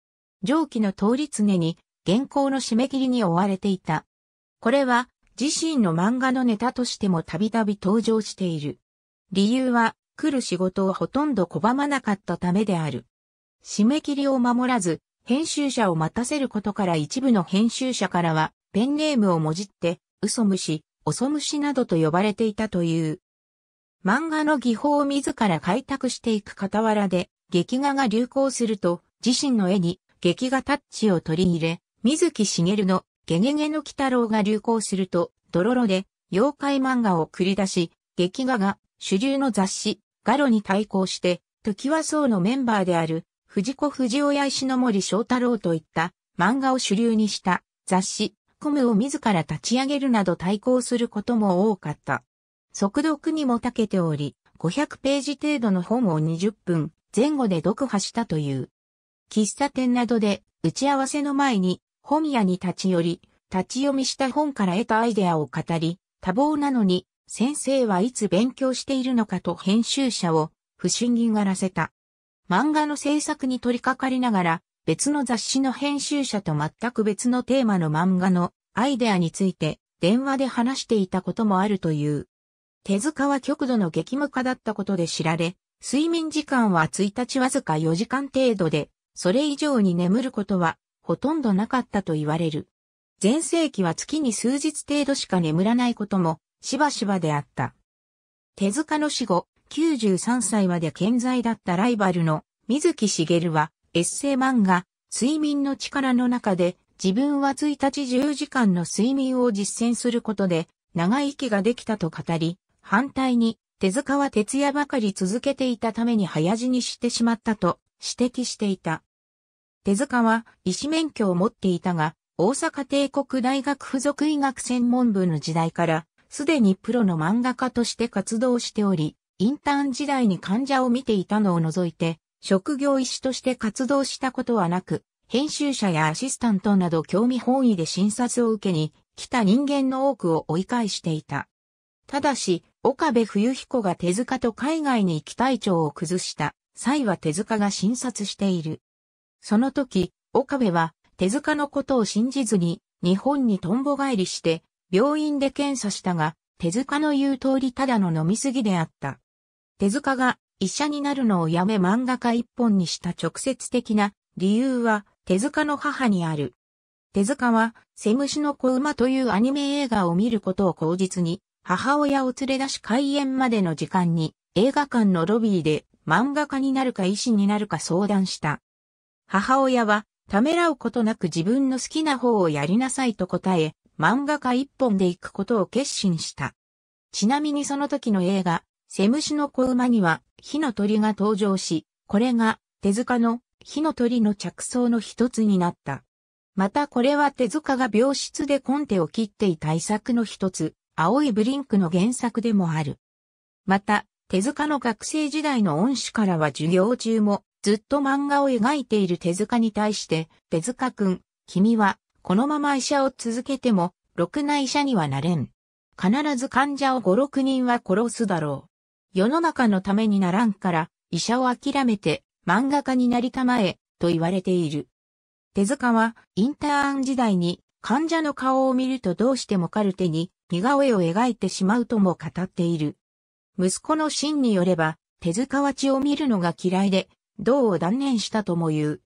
上記の通り常に原稿の締め切りに追われていた。これは自身の漫画のネタとしてもたびたび登場している。理由は来る仕事をほとんど拒まなかったためである。締め切りを守らず、編集者を待たせることから一部の編集者からは、ペンネームをもじって、嘘虫、遅虫などと呼ばれていたという。漫画の技法を自ら開拓していく傍らで、劇画が流行すると、自身の絵に劇画タッチを取り入れ、水木しげるのゲゲゲの鬼太郎が流行すると、ドロロで妖怪漫画を繰り出し、劇画が主流の雑誌、ガロに対抗して、時はそうのメンバーである藤子藤二雄や石森章太郎といった漫画を主流にした雑誌、コムを自ら立ち上げるなど対抗することも多かった。速読にも長けており、500ページ程度の本を20分前後で読破したという。喫茶店などで打ち合わせの前に本屋に立ち寄り、立ち読みした本から得たアイデアを語り、多忙なのに先生はいつ勉強しているのかと編集者を不審にがらせた。漫画の制作に取り掛かりながら、別の雑誌の編集者と全く別のテーマの漫画のアイデアについて電話で話していたこともあるという。手塚は極度の激務家だったことで知られ、睡眠時間は1日わずか4時間程度で、それ以上に眠ることはほとんどなかったと言われる。前世紀は月に数日程度しか眠らないこともしばしばであった。手塚の死後、93歳まで健在だったライバルの水木しげるはエッセイ漫画睡眠の力の中で自分は1日10時間の睡眠を実践することで長生きができたと語り、反対に手塚は徹夜ばかり続けていたために早死にしてしまったと指摘していた。手塚は医師免許を持っていたが、大阪帝国大学附属医学専門部の時代から、すでにプロの漫画家として活動しており、インターン時代に患者を見ていたのを除いて、職業医師として活動したことはなく、編集者やアシスタントなど興味本位で診察を受けに来た人間の多くを追い返していた。ただし、岡部冬彦が手塚と海外に行き隊長を崩した際は手塚が診察している。その時、岡部は手塚のことを信じずに日本にとんぼ返りして病院で検査したが、手塚の言う通りただの飲みすぎであった。手塚が医者になるのをやめ漫画家一本にした直接的な理由は手塚の母にある。手塚は、セムシの子馬というアニメ映画を見ることを口実に、母親を連れ出し開演までの時間に映画館のロビーで漫画家になるか医師になるか相談した。母親はためらうことなく自分の好きな方をやりなさいと答え、漫画家一本で行くことを決心した。ちなみにその時の映画、セムシの子馬には火の鳥が登場し、これが手塚の火の鳥の着想の一つになった。またこれは手塚が病室でコンテを切っていた遺作の一つ、青いブリンクの原作でもある。また、手塚の学生時代の恩師からは授業中もずっと漫画を描いている手塚に対して、手塚くん、君はこのまま医者を続けても、ろくな医者にはなれん。必ず患者を5、6人は殺すだろう。世の中のためにならんから、医者を諦めて漫画家になりたまえ、と言われている。手塚は、インターン時代に、患者の顔を見るとどうしてもカルテに似顔絵を描いてしまうとも語っている。息子の真によれば、手塚は血を見るのが嫌いで、銅を断念したとも言う。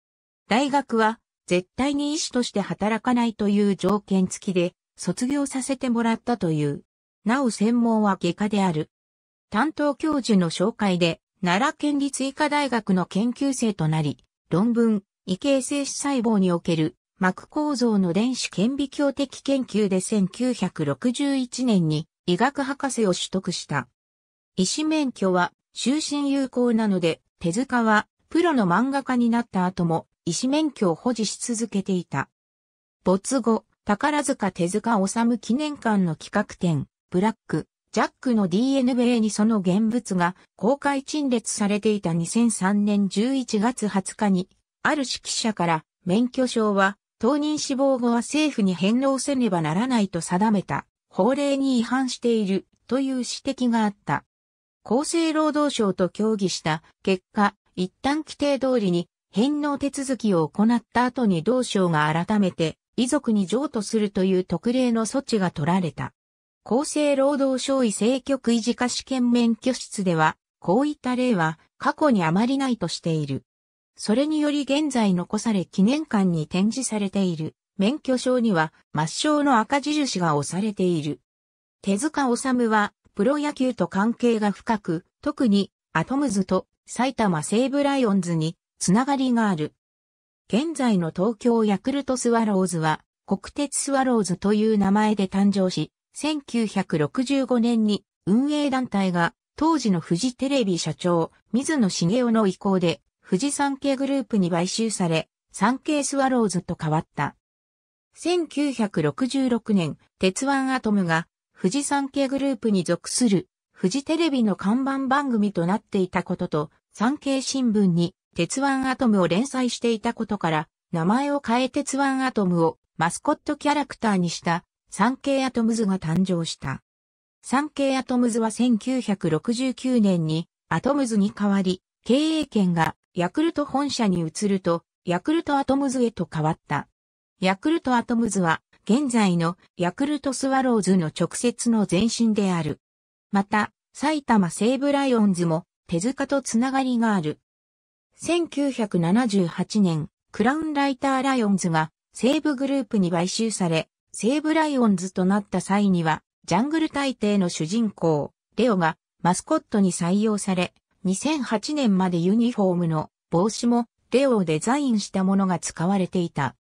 大学は、絶対に医師として働かないという条件付きで、卒業させてもらったという。なお専門は外科である。担当教授の紹介で、奈良県立医科大学の研究生となり、論文、異形性子細胞における膜構造の電子顕微鏡的研究で1961年に医学博士を取得した。医師免許は終身有効なので、手塚はプロの漫画家になった後も医師免許を保持し続けていた。没後、宝塚手塚治虫記念館の企画展、ブラック、ジャックの DNA にその現物が公開陳列されていた2003年11月20日に、ある指揮者から免許証は当人死亡後は政府に返納せねばならないと定めた法令に違反しているという指摘があった。厚生労働省と協議した結果、一旦規定通りに返納手続きを行った後に同省が改めて遺族に譲渡するという特例の措置が取られた。厚生労働省医政局維持科試験免許室では、こういった例は過去にあまりないとしている。それにより現在残され記念館に展示されている免許証には抹消の赤印が押されている。手塚治虫はプロ野球と関係が深く、特にアトムズと埼玉西武ライオンズにつながりがある。現在の東京ヤクルトスワローズは国鉄スワローズという名前で誕生し、1965年に運営団体が当時のフジテレビ社長、水野茂雄の意向で、富士山系グループに買収され、産経スワローズと変わった。1966年、鉄腕アトムが富士山系グループに属する富士テレビの看板番組となっていたことと、産経新聞に鉄腕アトムを連載していたことから、名前を変え鉄腕アトムをマスコットキャラクターにした三景アトムズが誕生した。三景アトムズは1969年にアトムズに変わり、経営権がヤクルト本社に移ると、ヤクルトアトムズへと変わった。ヤクルトアトムズは、現在のヤクルトスワローズの直接の前身である。また、埼玉西武ライオンズも手塚とつながりがある。1978年、クラウンライターライオンズが西武グループに買収され、西武ライオンズとなった際には、ジャングル大帝の主人公、レオがマスコットに採用され、2008年までユニフォームの帽子もレオをデザインしたものが使われていた。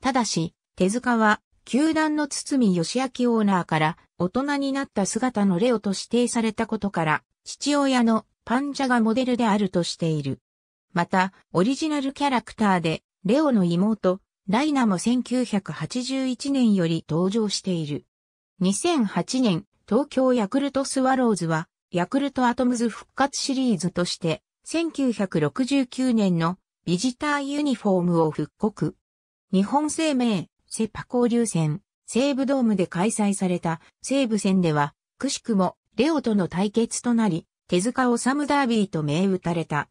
ただし、手塚は、球団の堤義明オーナーから大人になった姿のレオと指定されたことから、父親のパンジャがモデルであるとしている。また、オリジナルキャラクターで、レオの妹、ライナも1981年より登場している。2008年、東京ヤクルトスワローズは、ヤクルトアトムズ復活シリーズとして、1969年のビジターユニフォームを復刻。日本生命、セパ交流戦、西武ドームで開催された西武戦では、くしくもレオとの対決となり、手塚治虫ダービーと銘打たれた。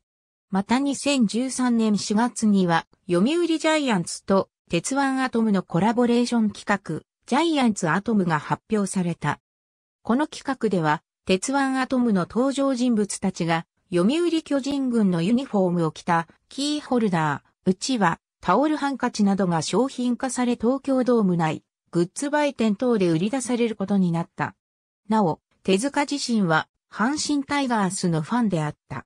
また2013年4月には、読売ジャイアンツと鉄腕アトムのコラボレーション企画、ジャイアンツアトムが発表された。この企画では、鉄腕アトムの登場人物たちが、読売巨人軍のユニフォームを着たキーホルダー、うちタオルハンカチなどが商品化され東京ドーム内、グッズ売店等で売り出されることになった。なお、手塚自身は阪神タイガースのファンであった。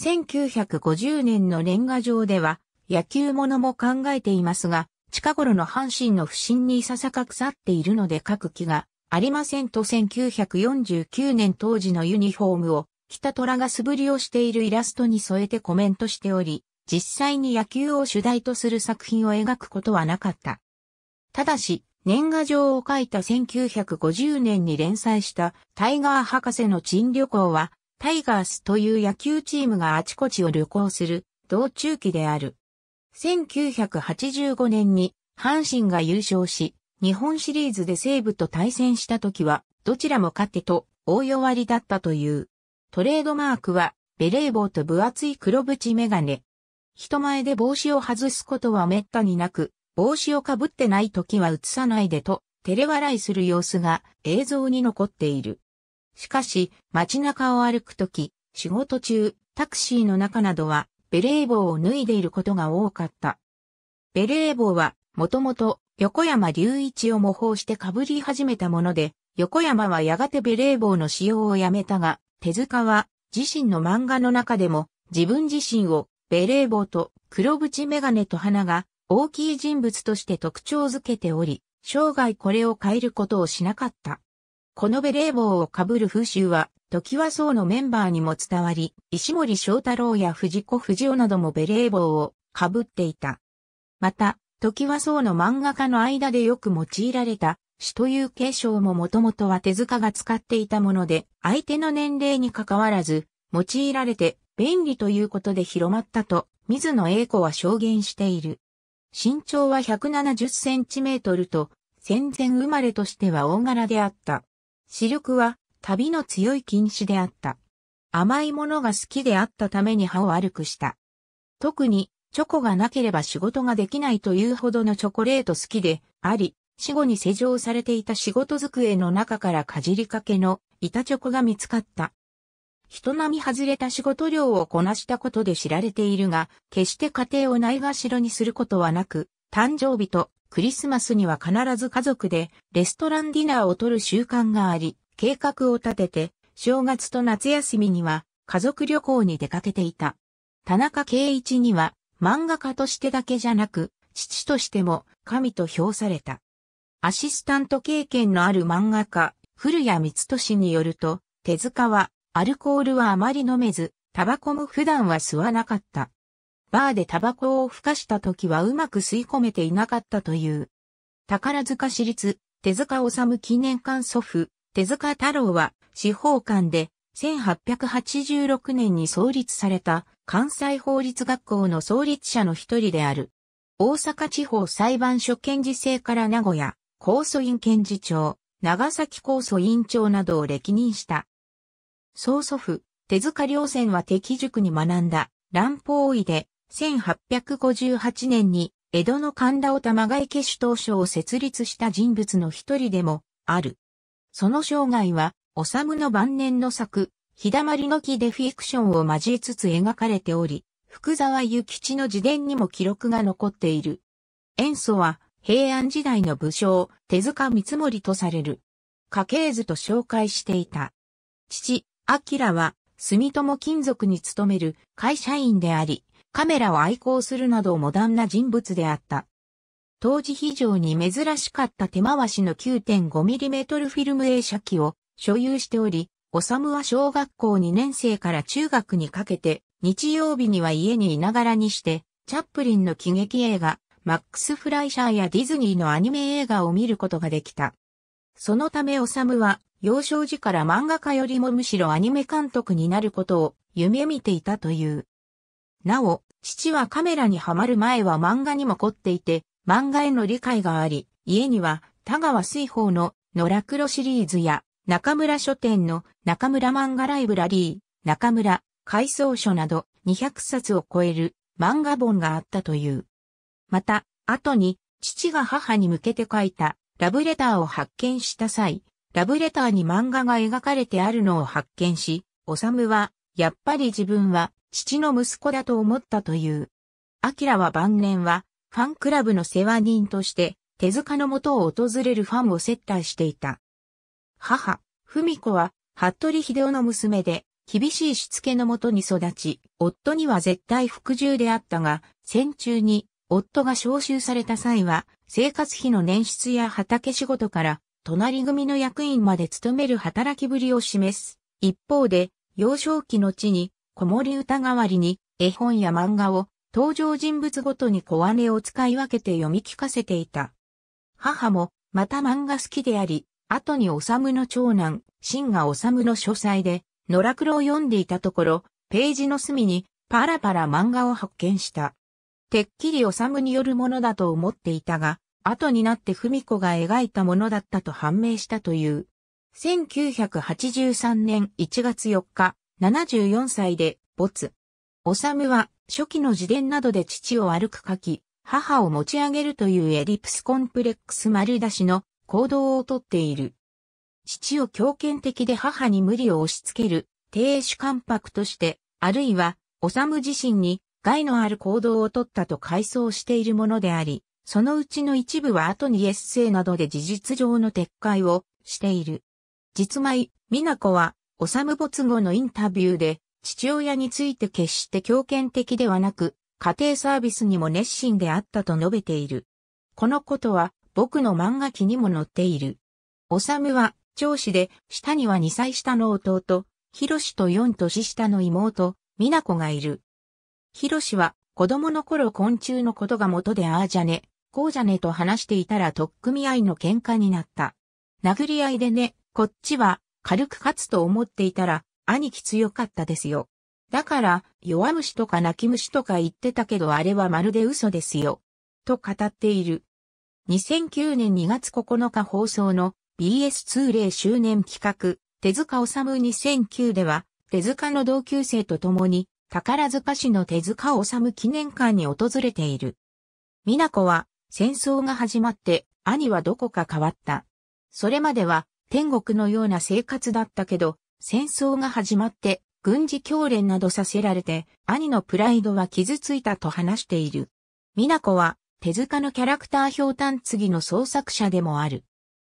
1950年の年賀状では、野球ものも考えていますが、近頃の阪神の不振にいささか腐っているので書く気がありませんと1949年当時のユニフォームを北虎が素振りをしているイラストに添えてコメントしており、実際に野球を主題とする作品を描くことはなかった。ただし、年賀状を書いた1950年に連載したタイガー博士の珍旅行はタイガースという野球チームがあちこちを旅行する、道中期である。1985年に、阪神が優勝し、日本シリーズで西武と対戦した時は、どちらも勝てと、大弱りだったという。トレードマークは、ベレー帽と分厚い黒縁メガネ。人前で帽子を外すことは滅多になく、帽子をかぶってない時は映さないでと、照れ笑いする様子が映像に残っている。しかし、街中を歩くとき、仕事中、タクシーの中などは、ベレー帽を脱いでいることが多かった。ベレー帽は、もともと、横山隆一を模倣して被り始めたもので、横山はやがてベレー帽の使用をやめたが、手塚は、自身の漫画の中でも、自分自身を、ベレー帽と黒縁メガネと花が大きい人物として特徴づけており、生涯これを変えることをしなかった。このベレー帽をかぶる風習は、時ワ僧のメンバーにも伝わり、石森章太郎や藤子不二雄などもベレー帽をかぶっていた。また、時ワ僧の漫画家の間でよく用いられた、詩という継承ももともとは手塚が使っていたもので、相手の年齢に関わらず、用いられて便利ということで広まったと、水野英子は証言している。身長は170センチメートルと、戦前生まれとしては大柄であった。視力は旅の強い禁止であった。甘いものが好きであったために歯を悪くした。特にチョコがなければ仕事ができないというほどのチョコレート好きであり、死後に施錠されていた仕事机の中からかじりかけの板チョコが見つかった。人並み外れた仕事量をこなしたことで知られているが、決して家庭をないがしろにすることはなく、誕生日とクリスマスには必ず家族でレストランディナーを取る習慣があり、計画を立てて、正月と夏休みには家族旅行に出かけていた。田中圭一には漫画家としてだけじゃなく、父としても神と評された。アシスタント経験のある漫画家、古谷光俊によると、手塚はアルコールはあまり飲めず、タバコも普段は吸わなかった。バーでタバコをふかした時はうまく吸い込めていなかったという。宝塚市立、手塚治虫記念館祖父、手塚太郎は、司法官で、1886年に創立された関西法律学校の創立者の一人である。大阪地方裁判所検事制から名古屋、高訴院検事長、長崎高訴院長などを歴任した。曽祖父、手塚良泉は敵塾に学んだ、乱法医で、1858年に江戸の神田を玉外家主当初を設立した人物の一人でもある。その生涯は、むの晩年の作、日だまりの木でフィクションを交えつつ描かれており、福沢諭吉の自伝にも記録が残っている。塩素は平安時代の武将、手塚三森とされる。家系図と紹介していた。父、明は、住友金属に勤める会社員であり、カメラを愛好するなどモダンな人物であった。当時非常に珍しかった手回しの 9.5mm フィルム映写機を所有しており、オサムは小学校2年生から中学にかけて、日曜日には家にいながらにして、チャップリンの喜劇映画、マックス・フライシャーやディズニーのアニメ映画を見ることができた。そのためオサムは、幼少時から漫画家よりもむしろアニメ監督になることを夢見ていたという。なお、父はカメラにはまる前は漫画にも凝っていて、漫画への理解があり、家には田川水宝の野良黒シリーズや中村書店の中村漫画ライブラリー、中村回想書など200冊を超える漫画本があったという。また、後に父が母に向けて書いたラブレターを発見した際、ラブレターに漫画が描かれてあるのを発見し、おさむはやっぱり自分は父の息子だと思ったという。アキラは晩年はファンクラブの世話人として手塚のもとを訪れるファンを接待していた。母、文子は服部秀夫の娘で厳しいしつけのもとに育ち、夫には絶対服従であったが、戦中に夫が召集された際は、生活費の捻出や畑仕事から、隣組の役員まで務める働きぶりを示す。一方で、幼少期の地に、子守歌代わりに、絵本や漫画を、登場人物ごとに小姉を使い分けて読み聞かせていた。母も、また漫画好きであり、後に修むの長男、真が修の書斎で、野良黒を読んでいたところ、ページの隅に、パラパラ漫画を発見した。てっきり修によるものだと思っていたが、後になって文子が描いたものだったと判明したという。1983年1月4日、74歳で没。おさむは初期の自伝などで父を歩く書き、母を持ち上げるというエリプスコンプレックス丸出しの行動をとっている。父を強権的で母に無理を押し付ける、亭主関白として、あるいは、おさむ自身に害のある行動をとったと回想しているものであり、そのうちの一部は後にエッセイなどで事実上の撤回をしている。実米、美奈子は、おさむ没後のインタビューで、父親について決して強権的ではなく、家庭サービスにも熱心であったと述べている。このことは、僕の漫画記にも載っている。おさむは、長子で、下には2歳下の弟、ひろしと4年下の妹、美奈子がいる。ひろしは、子供の頃昆虫のことが元でああじゃね、こうじゃねと話していたらとっくみ合いの喧嘩になった。殴り合いでね、こっちは軽く勝つと思っていたら、兄貴強かったですよ。だから、弱虫とか泣き虫とか言ってたけどあれはまるで嘘ですよ。と語っている。2009年2月9日放送の BS20 周年企画、手塚治虫2009では、手塚の同級生と共に、宝塚市の手塚治虫記念館に訪れている。美奈子は、戦争が始まって、兄はどこか変わった。それまでは、天国のような生活だったけど、戦争が始まって軍事教練などさせられて、兄のプライドは傷ついたと話している。美奈子は、手塚のキャラクター氷炭継ぎの創作者でもある。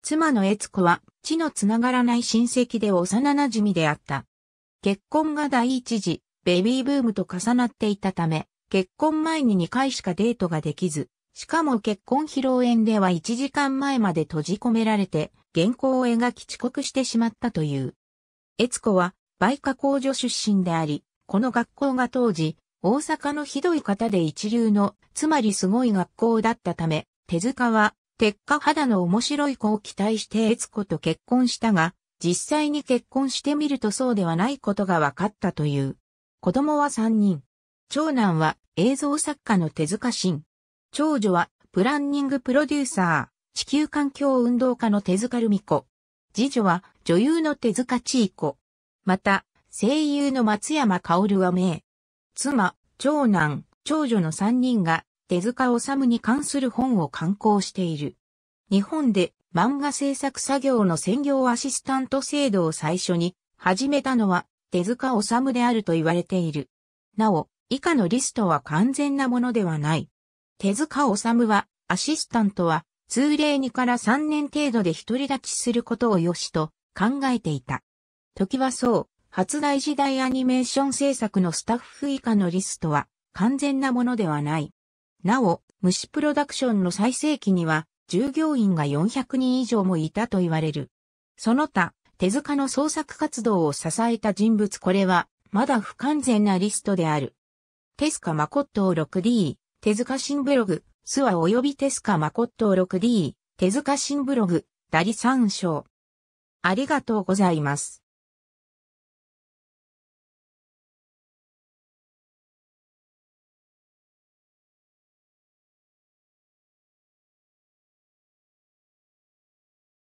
妻の悦子は、血のつながらない親戚で幼馴染であった。結婚が第一次、ベビーブームと重なっていたため、結婚前に2回しかデートができず、しかも結婚披露宴では1時間前まで閉じ込められて、原稿を描き遅刻してしまったという。悦子は、梅花工女出身であり、この学校が当時、大阪のひどい方で一流の、つまりすごい学校だったため、手塚は、鉄火肌の面白い子を期待して悦子と結婚したが、実際に結婚してみるとそうではないことが分かったという。子供は3人。長男は映像作家の手塚慎。長女はプランニングプロデューサー、地球環境運動家の手塚ルミ子。次女は女優の手塚千恵子。また、声優の松山薫は名。妻、長男、長女の3人が手塚治虫に関する本を刊行している。日本で漫画制作作業の専業アシスタント制度を最初に始めたのは手塚治虫であると言われている。なお、以下のリストは完全なものではない。手塚治虫は、アシスタントは、通例2から3年程度で独り立ちすることを良しと考えていた。時はそう、初大時代アニメーション制作のスタッフ以下のリストは完全なものではない。なお、虫プロダクションの最盛期には従業員が400人以上もいたと言われる。その他、手塚の創作活動を支えた人物これは、まだ不完全なリストである。コットを 6D、手塚新ブログ、諏訪及びテスカマコット 6D、手塚新ブログ、第3章。ありがとうございます。